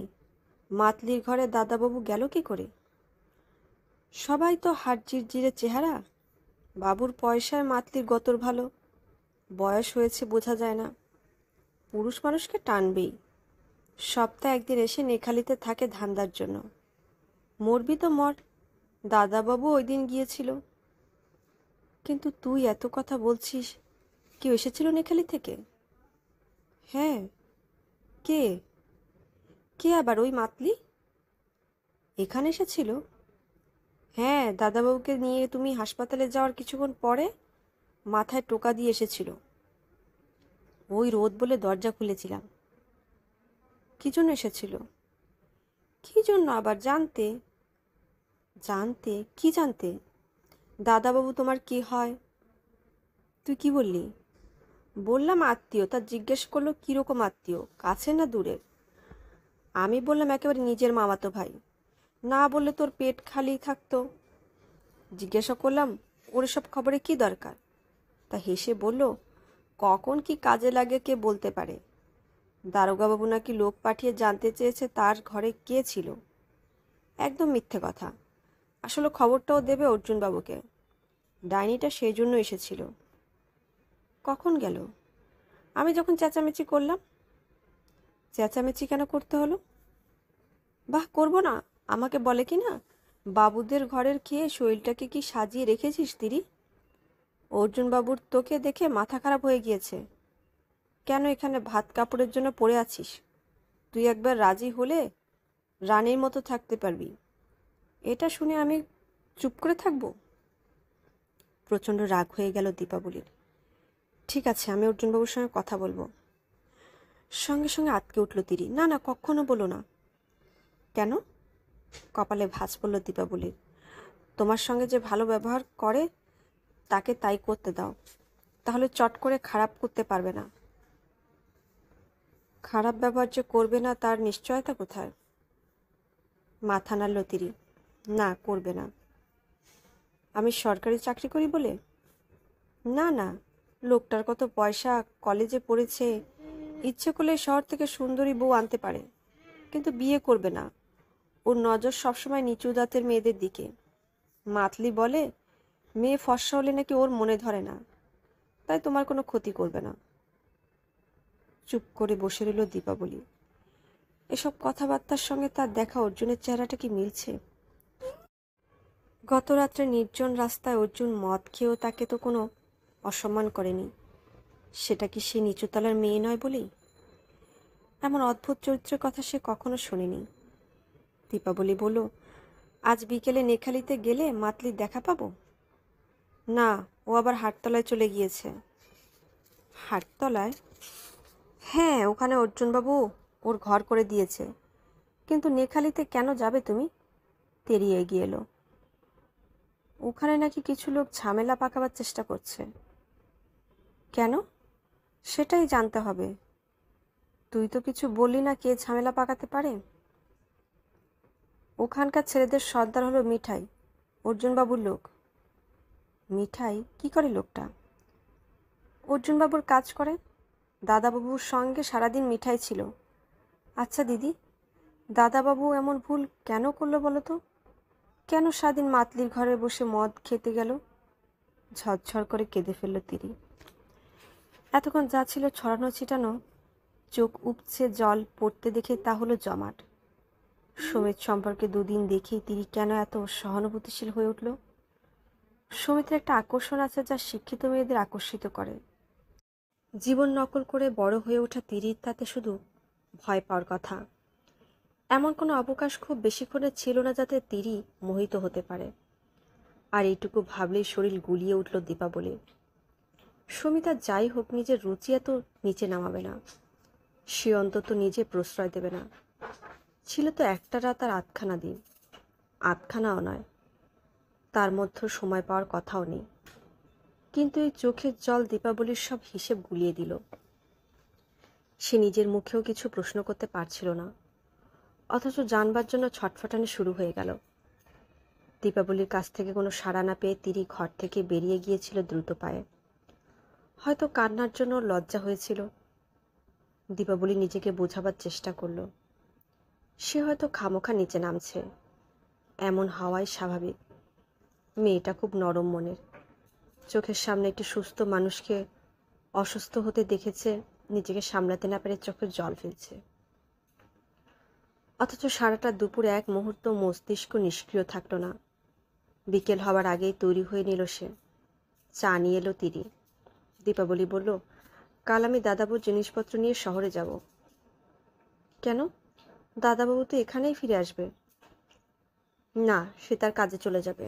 মাতলির ঘরে দাদাবাবু গেল কি করে সবাই তো হাট জিরজিরে চেহারা বাবুর পয়সায় মাতলির গতর ভালো বয়স হয়েছে বোঝা যায় না পুরুষ মানুষকে টানবেই সপ্তাহে একদিন এসে নেখালিতে থাকে ধান্দার জন্য মরবি তো মর দাদাবাবু ওই দিন গিয়েছিল কিন্তু তুই এত কথা বলছিস কেউ এসেছিল নেখালি থেকে হ্যাঁ কে কে আবার ওই মাতলি এখানে এসেছিল হ্যাঁ দাদাবাবুকে নিয়ে তুমি হাসপাতালে যাওয়ার কিছুক্ষণ পরে মাথায় টোকা দিয়ে এসেছিল ওই রোদ বলে দরজা খুলেছিলাম কি জন্য এসেছিল কি জন্য আবার জানতে জানতে কি জানতে দাদাবাবু তোমার কি হয় তুই কি বললি বললাম আত্মীয় তা জিজ্ঞেস করলো কীরকম আত্মীয় কাছে না দূরের আমি বললাম একেবারে নিজের মামাতো ভাই না বললে তোর পেট খালি থাকতো জিজ্ঞাসা করলাম ওর সব খবরে কি দরকার তা হেসে বলল কখন কি কাজে লাগে কে বলতে পারে দারোগাবাবু নাকি লোক পাঠিয়ে জানতে চেয়েছে তার ঘরে কে ছিল একদম মিথ্যে কথা আসলে খবরটাও দেবে অর্জুনবাবুকে ডাইনিটা সেই জন্য এসেছিল কখন গেল আমি যখন চেঁচামেচি করলাম চেঁচামেচি কেন করতে হলো বাহ করবো না আমাকে বলে কি না বাবুদের ঘরের খেয়ে শরীরটাকে কি সাজিয়ে রেখেছিস তিরি অর্জুনবাবুর তোকে দেখে মাথা খারাপ হয়ে গিয়েছে কেন এখানে ভাত কাপড়ের জন্য পড়ে আছিস তুই একবার রাজি হলে রানীর মতো থাকতে পারবি এটা শুনে আমি চুপ করে থাকবো প্রচণ্ড রাগ হয়ে গেল দীপাবলির ঠিক আছে আমি অর্জুনবাবুর সঙ্গে কথা বলবো সঙ্গে সঙ্গে আটকে উঠল তিরি না না কখনো বলো না কেন কপালে ভাজ পড়ল দীপাবলির তোমার সঙ্গে যে ভালো ব্যবহার করে তাকে তাই করতে দাও তাহলে চট করে খারাপ করতে পারবে না খারাপ ব্যবহার যে করবে না তার নিশ্চয়তা কোথায় মাথা নাড়ল তিরি না করবে না আমি সরকারি চাকরি করি বলে না না লোকটার কত পয়সা কলেজে পড়েছে ইচ্ছে করলে শহর থেকে সুন্দরী বউ আনতে পারে কিন্তু বিয়ে করবে না ওর নজর সবসময় নিচু দাঁতের মেয়েদের দিকে মাতলি বলে মেয়ে ফর্সা হলে নাকি ওর মনে ধরে না তাই তোমার কোনো ক্ষতি করবে না চুপ করে বসে রইল দীপাবলি এসব কথাবার্তার সঙ্গে তার দেখা অর্জুনের চেহারাটা কি মিলছে গত রাত্রে নির্জন রাস্তায় অর্জুন মদ খেয়েও তাকে তো কোনো অসম্মান করেনি সেটা কি সে নিচুতলার মেয়ে নয় বলেই এমন অদ্ভুত চরিত্রের কথা সে কখনো শোনেনি দীপাবলি বলল আজ বিকেলে নেখালিতে গেলে মাতলি দেখা পাবো না ও আবার হাটতলায় চলে গিয়েছে হাটতলায় হ্যাঁ ওখানে অর্জুনবাবু ওর ঘর করে দিয়েছে কিন্তু নেখালিতে কেন যাবে তুমি তেরিয়ে এগিয়ে এলো ওখানে নাকি কিছু লোক ঝামেলা পাকাবার চেষ্টা করছে কেন সেটাই জানতে হবে তুই তো কিছু বললি না কে ঝামেলা পাকাতে পারে ওখানকার ছেলেদের সর্দার হলো মিঠাই অর্জুনবাবুর লোক মিঠাই কি করে লোকটা অর্জুনবাবুর কাজ করে দাদাবাবুর সঙ্গে সারাদিন মিঠাই ছিল আচ্ছা দিদি দাদাবাবু এমন ভুল কেন করলো বলো তো কেন সারাদিন মাতলির ঘরে বসে মদ খেতে গেল ঝরঝর করে কেঁদে ফেলল তিরি এতক্ষণ যা ছিল ছড়ানো ছিটানো চোখ উপছে জল পড়তে দেখে তা হলো জমাট সুমিত সম্পর্কে দুদিন দেখেই তিনি কেন এত সহানুভূতিশীল হয়ে উঠল সুমিতের একটা আকর্ষণ আছে যা শিক্ষিত মেয়েদের আকর্ষিত করে জীবন নকল করে বড় হয়ে ওঠা তিরির তাতে শুধু ভয় পাওয়ার কথা এমন কোনো অবকাশ খুব বেশিক্ষণে ছিল না যাতে তিরি মোহিত হতে পারে আর এইটুকু ভাবলেই শরীর গুলিয়ে উঠল দীপাবলির সুমিতা যাই হোক নিজের রুচি এত নিচে নামাবে না সে অন্তত নিজে প্রশ্রয় দেবে না ছিল তো একটা রাত আর আধখানা দিন আধখানাও নয় তার মধ্যে সময় পাওয়ার কথাও নেই কিন্তু এই চোখের জল দীপাবলির সব হিসেব গুলিয়ে দিল সে নিজের মুখেও কিছু প্রশ্ন করতে পারছিল না অথচ জানবার জন্য ছটফটানি শুরু হয়ে গেল দীপাবলির কাছ থেকে কোনো সাড়া না পেয়ে তিরি ঘর থেকে বেরিয়ে গিয়েছিল দ্রুত পায়ে হয়তো কান্নার জন্য লজ্জা হয়েছিল দীপাবলি নিজেকে বোঝাবার চেষ্টা করল সে হয়তো খামোখা নিচে নামছে এমন হাওয়াই স্বাভাবিক মেয়েটা খুব নরম মনের চোখের সামনে একটি সুস্থ মানুষকে অসুস্থ হতে দেখেছে নিজেকে সামলাতে না পেরে চোখে জল ফেলছে অথচ সারাটা দুপুরে এক মুহূর্ত মস্তিষ্ক নিষ্ক্রিয় থাকলো না বিকেল হবার আগেই তৈরি হয়ে নিল সে চা নিয়ে এলো তিরি দীপাবলি বলল কাল আমি দাদাবুর জিনিসপত্র নিয়ে শহরে যাব কেন দাদাবাবু তো এখানেই ফিরে আসবে না সে তার কাজে চলে যাবে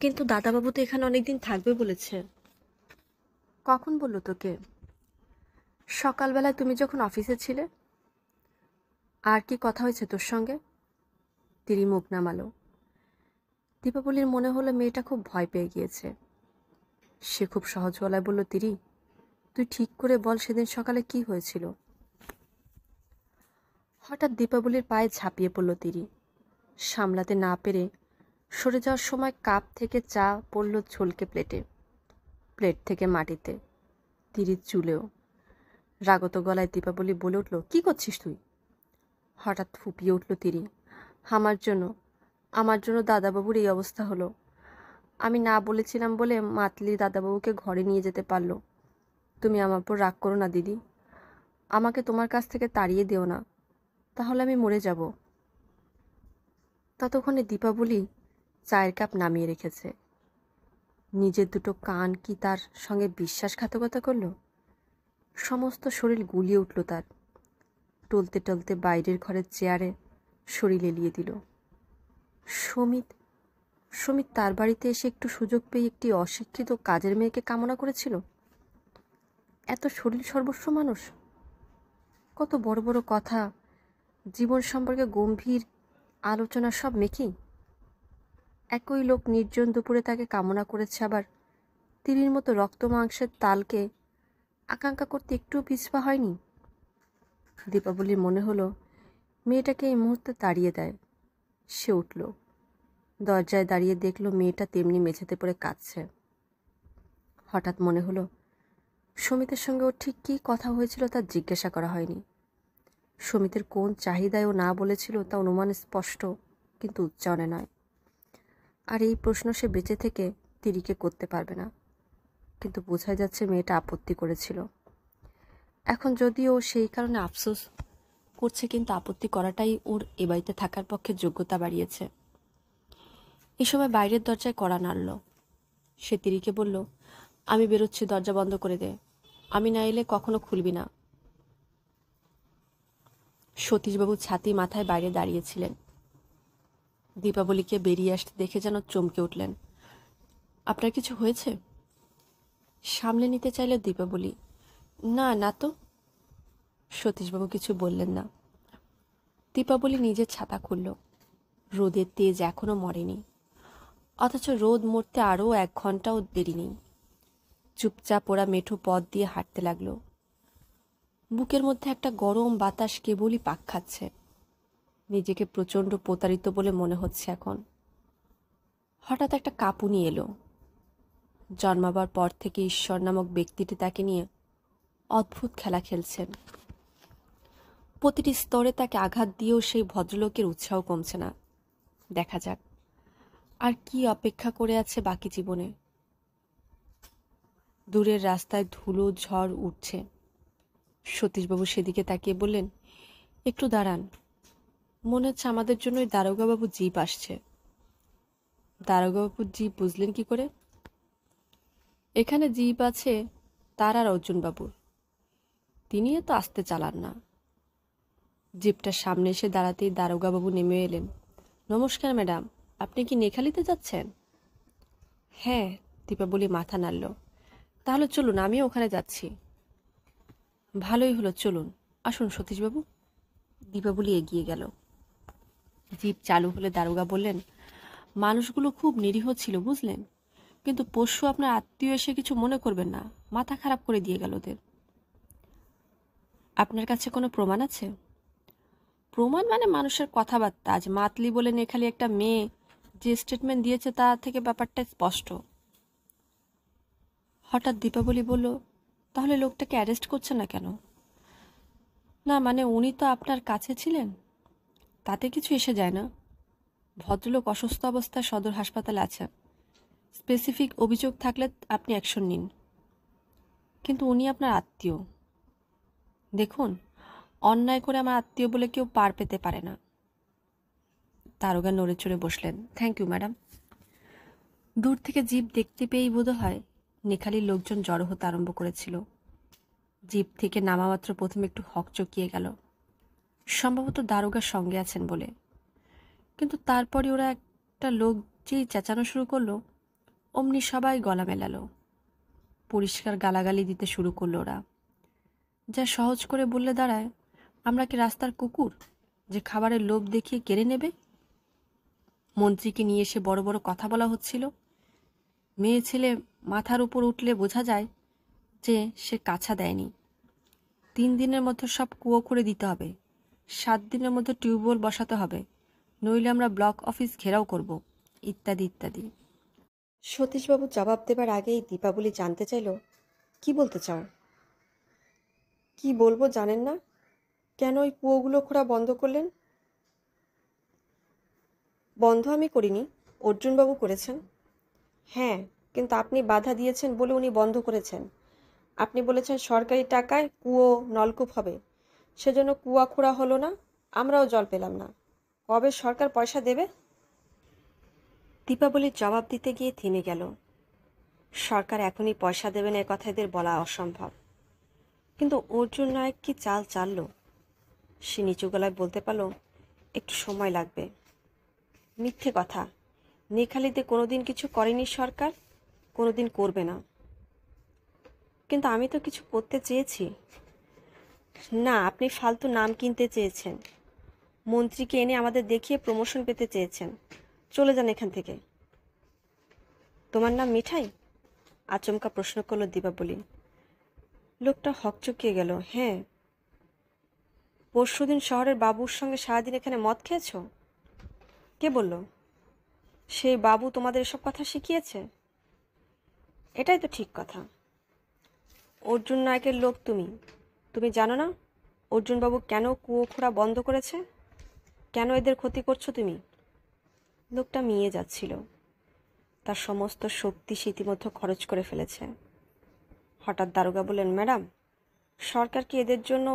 কিন্তু দাদাবাবু তো এখানে অনেকদিন থাকবে বলেছে কখন বললো তোকে সকালবেলায় তুমি যখন অফিসে ছিলে আর কি কথা হয়েছে তোর সঙ্গে তিনি মুখ নামালো দীপাবলির মনে হলো মেয়েটা খুব ভয় পেয়ে গিয়েছে সে খুব সহজ গলায় বলল তিরি তুই ঠিক করে বল সেদিন সকালে কি হয়েছিল হঠাৎ দীপাবলির পায়ে ঝাঁপিয়ে পড়ল তিরি সামলাতে না পেরে সরে যাওয়ার সময় কাপ থেকে চা পড়ল ঝলকে প্লেটে প্লেট থেকে মাটিতে তিরির চুলেও রাগত গলায় দীপাবলি বলে উঠল কি করছিস তুই হঠাৎ ফুপিয়ে উঠল তিরি আমার জন্য আমার জন্য দাদাবাবুর এই অবস্থা হলো আমি না বলেছিলাম বলে মাতলি দাদাবাবুকে ঘরে নিয়ে যেতে পারলো তুমি আমার উপর রাগ করো না দিদি আমাকে তোমার কাছ থেকে তাড়িয়ে দিও না তাহলে আমি মরে যাব ততক্ষণে দীপাবলি চায়ের কাপ নামিয়ে রেখেছে নিজের দুটো কান কি তার সঙ্গে বিশ্বাসঘাতকতা করল সমস্ত শরীর গুলিয়ে উঠল তার টলতে টলতে বাইরের ঘরের চেয়ারে শরীর এলিয়ে দিল সমিত সুমিত তার বাড়িতে এসে একটু সুযোগ পেয়ে একটি অশিক্ষিত কাজের মেয়েকে কামনা করেছিল এত শরীর সর্বস্ব মানুষ কত বড় বড় কথা জীবন সম্পর্কে গম্ভীর আলোচনা সব মেকি একই লোক নির্জন দুপুরে তাকে কামনা করেছে আবার তিরির মতো রক্ত মাংসের তালকে আকাঙ্ক্ষা করতে একটুও পিছপা হয়নি দীপাবলির মনে হলো মেয়েটাকে এই মুহূর্তে তাড়িয়ে দেয় সে উঠল দরজায় দাঁড়িয়ে দেখলো মেয়েটা তেমনি মেঝেতে পড়ে কাঁদছে হঠাৎ মনে হলো সমিতের সঙ্গে ওর ঠিক কী কথা হয়েছিল তার জিজ্ঞাসা করা হয়নি সমিতের কোন চাহিদায় ও না বলেছিল তা অনুমান স্পষ্ট কিন্তু উচ্চারণে নয় আর এই প্রশ্ন সে বেঁচে থেকে তিরিকে করতে পারবে না কিন্তু বোঝা যাচ্ছে মেয়েটা আপত্তি করেছিল এখন যদিও সেই কারণে আফসোস করছে কিন্তু আপত্তি করাটাই ওর এ বাড়িতে থাকার পক্ষে যোগ্যতা বাড়িয়েছে এ সময় বাইরের দরজায় কড়া নাড়ল সে তিরিকে বলল আমি বেরোচ্ছি দরজা বন্ধ করে দে আমি না এলে কখনো খুলবি না সতীশবাবু ছাতি মাথায় বাইরে দাঁড়িয়েছিলেন দীপাবলিকে বেরিয়ে আসতে দেখে যেন চমকে উঠলেন আপনার কিছু হয়েছে সামলে নিতে চাইল দীপাবলি না না তো সতীশবাবু কিছু বললেন না দীপাবলি নিজের ছাতা খুলল রোদের তেজ এখনও মরেনি অথচ রোদ মরতে আরও এক ঘন্টাও দেরি নেই চুপচাপ ওরা মেঠো পথ দিয়ে হাঁটতে লাগলো বুকের মধ্যে একটা গরম বাতাস কেবলই পাক খাচ্ছে নিজেকে প্রচণ্ড প্রতারিত বলে মনে হচ্ছে এখন হঠাৎ একটা কাঁপুনি এলো জন্মাবার পর থেকে ঈশ্বর নামক ব্যক্তিটি তাকে নিয়ে অদ্ভুত খেলা খেলছেন প্রতিটি স্তরে তাকে আঘাত দিয়েও সেই ভদ্রলোকের উৎসাহ কমছে না দেখা যাক আর কি অপেক্ষা করে আছে বাকি জীবনে দূরের রাস্তায় ধুলো ঝড় উঠছে সতীশবাবু সেদিকে তাকিয়ে বললেন একটু দাঁড়ান মনে হচ্ছে আমাদের জন্য দারোগাবাবু জিপ আসছে দারোগাবাবু জিপ বুঝলেন কি করে এখানে জিপ আছে তার আর অর্জুনবাবুর তিনি তো আসতে চালান না জিপটার সামনে এসে দাঁড়াতেই দারোগাবাবু নেমে এলেন নমস্কার ম্যাডাম আপনি কি নেখালিতে যাচ্ছেন হ্যাঁ দীপাবলি মাথা নাড়ল তাহলে চলুন আমিও ওখানে যাচ্ছি ভালোই হলো চলুন আসুন সতীশবাবু দীপাবলি এগিয়ে গেল জিপ চালু হলে দারোগা বললেন মানুষগুলো খুব নিরীহ ছিল বুঝলেন কিন্তু পশু আপনার আত্মীয় এসে কিছু মনে করবেন না মাথা খারাপ করে দিয়ে গেল ওদের আপনার কাছে কোনো প্রমাণ আছে প্রমাণ মানে মানুষের কথাবার্তা আজ মাতলি বলে নেখালি একটা মেয়ে যে স্টেটমেন্ট দিয়েছে তা থেকে ব্যাপারটা স্পষ্ট হঠাৎ দীপাবলি বলল তাহলে লোকটাকে অ্যারেস্ট করছে না কেন না মানে উনি তো আপনার কাছে ছিলেন তাতে কিছু এসে যায় না ভদ্রলোক অসুস্থ অবস্থায় সদর হাসপাতালে আছে স্পেসিফিক অভিযোগ থাকলে আপনি অ্যাকশন নিন কিন্তু উনি আপনার আত্মীয় দেখুন অন্যায় করে আমার আত্মীয় বলে কেউ পার পেতে পারে না দারোগা নড়ে চড়ে বসলেন থ্যাংক ইউ ম্যাডাম দূর থেকে জিপ দেখতে পেয়েই বোধ হয় নেখালির লোকজন জড়ো হতে আরম্ভ করেছিল জিপ থেকে নামামাত্র প্রথমে একটু হক চকিয়ে গেল সম্ভবত দারোগার সঙ্গে আছেন বলে কিন্তু তারপরে ওরা একটা লোক যেই চেঁচানো শুরু করলো অমনি সবাই গলা মেলালো পরিষ্কার গালাগালি দিতে শুরু করলো ওরা যা সহজ করে বললে দাঁড়ায় আমরা কি রাস্তার কুকুর যে খাবারের লোভ দেখিয়ে কেড়ে নেবে মন্ত্রীকে নিয়ে এসে বড় বড় কথা বলা হচ্ছিল মেয়ে ছেলে মাথার উপর উঠলে বোঝা যায় যে সে কাছা দেয়নি তিন দিনের মধ্যে সব কুয়ো করে দিতে হবে সাত দিনের মধ্যে টিউবওয়েল বসাতে হবে নইলে আমরা ব্লক অফিস ঘেরাও করব ইত্যাদি ইত্যাদি সতীশবাবু জবাব দেবার আগেই দীপাবলি জানতে চাইল কি বলতে চাও কি বলবো জানেন না কেন ওই কুয়োগুলো খোঁড়া বন্ধ করলেন বন্ধ আমি করিনি অর্জুনবাবু করেছেন হ্যাঁ কিন্তু আপনি বাধা দিয়েছেন বলে উনি বন্ধ করেছেন আপনি বলেছেন সরকারি টাকায় কুয়ো নলকূপ হবে সেজন্য কুয়া খোঁড়া হলো না আমরাও জল পেলাম না কবে সরকার পয়সা দেবে দীপাবলির জবাব দিতে গিয়ে থেমে গেল সরকার এখনই পয়সা দেবে না এ কথা এদের বলা অসম্ভব কিন্তু অর্জুন নায়ক কি চাল চাললো সে নিচু গলায় বলতে পারল একটু সময় লাগবে মিথ্যে কথা নেখালিতে কোনো দিন কিছু করেনি সরকার কোনোদিন করবে না কিন্তু আমি তো কিছু করতে চেয়েছি না আপনি ফালতু নাম কিনতে চেয়েছেন মন্ত্রীকে এনে আমাদের দেখিয়ে প্রমোশন পেতে চেয়েছেন চলে যান এখান থেকে তোমার নাম মিঠাই আচমকা প্রশ্ন দিবা দীপাবলি লোকটা হকচকিয়ে গেল হ্যাঁ পরশুদিন শহরের বাবুর সঙ্গে সারাদিন এখানে মদ খেয়েছো কে বলল সেই বাবু তোমাদের এসব কথা শিখিয়েছে এটাই তো ঠিক কথা অর্জুন নায়কের লোক তুমি তুমি জানো না অর্জুনবাবু কেন কুয়ো খোঁড়া বন্ধ করেছে কেন এদের ক্ষতি করছো তুমি লোকটা মিয়ে যাচ্ছিল তার সমস্ত শক্তি সে ইতিমধ্যে খরচ করে ফেলেছে হঠাৎ দারোগা বললেন ম্যাডাম সরকার কি এদের জন্য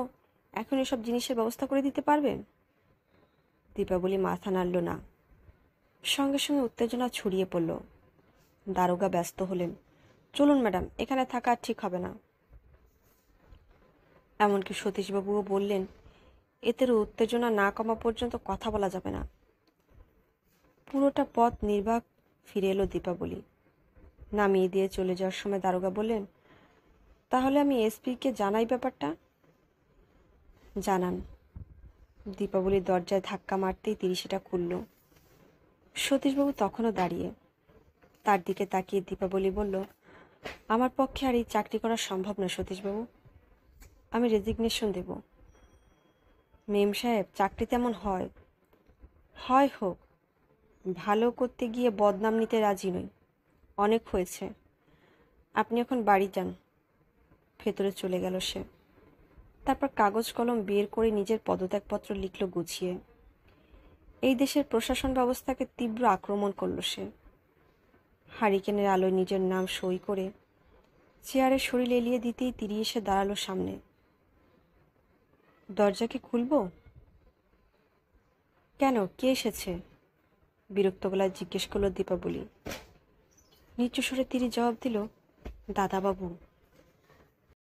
এখন এসব জিনিসের ব্যবস্থা করে দিতে পারবে দীপাবলি মাথা নাড়ল না সঙ্গে সঙ্গে উত্তেজনা ছড়িয়ে পড়ল দারোগা ব্যস্ত হলেন চলুন ম্যাডাম এখানে থাকা ঠিক হবে না এমনকি সতীশবাবুও বললেন এদের উত্তেজনা না কমা পর্যন্ত কথা বলা যাবে না পুরোটা পথ নির্বাক ফিরে এলো দীপাবলি নামিয়ে দিয়ে চলে যাওয়ার সময় দারোগা বললেন তাহলে আমি এসপিকে জানাই ব্যাপারটা জানান দীপাবলির দরজায় ধাক্কা মারতেই তিরিশিটা খুলল সতীশবাবু তখনও দাঁড়িয়ে তার দিকে তাকিয়ে দীপাবলি বলল আমার পক্ষে আর এই চাকরি করা সম্ভব না সতীশবাবু আমি রেজিগনেশন দেব মেম সাহেব চাকরি তেমন হয় হয় হোক ভালো করতে গিয়ে বদনাম নিতে রাজি নই অনেক হয়েছে আপনি এখন বাড়ি যান ভেতরে চলে গেল সে তারপর কাগজ কলম বের করে নিজের পদত্যাগপত্র লিখল গুছিয়ে এই দেশের প্রশাসন ব্যবস্থাকে তীব্র আক্রমণ করল সে হারিকেনের আলোয় নিজের নাম সই করে চেয়ারে শরীর এলিয়ে দিতেই তিরি এসে দাঁড়ালো সামনে দরজা কি খুলব কেন কে এসেছে বিরক্ত গলায় জিজ্ঞেস করলো দীপাবলি নিচু স্বরে তিনি জবাব দিল দাদাবাবু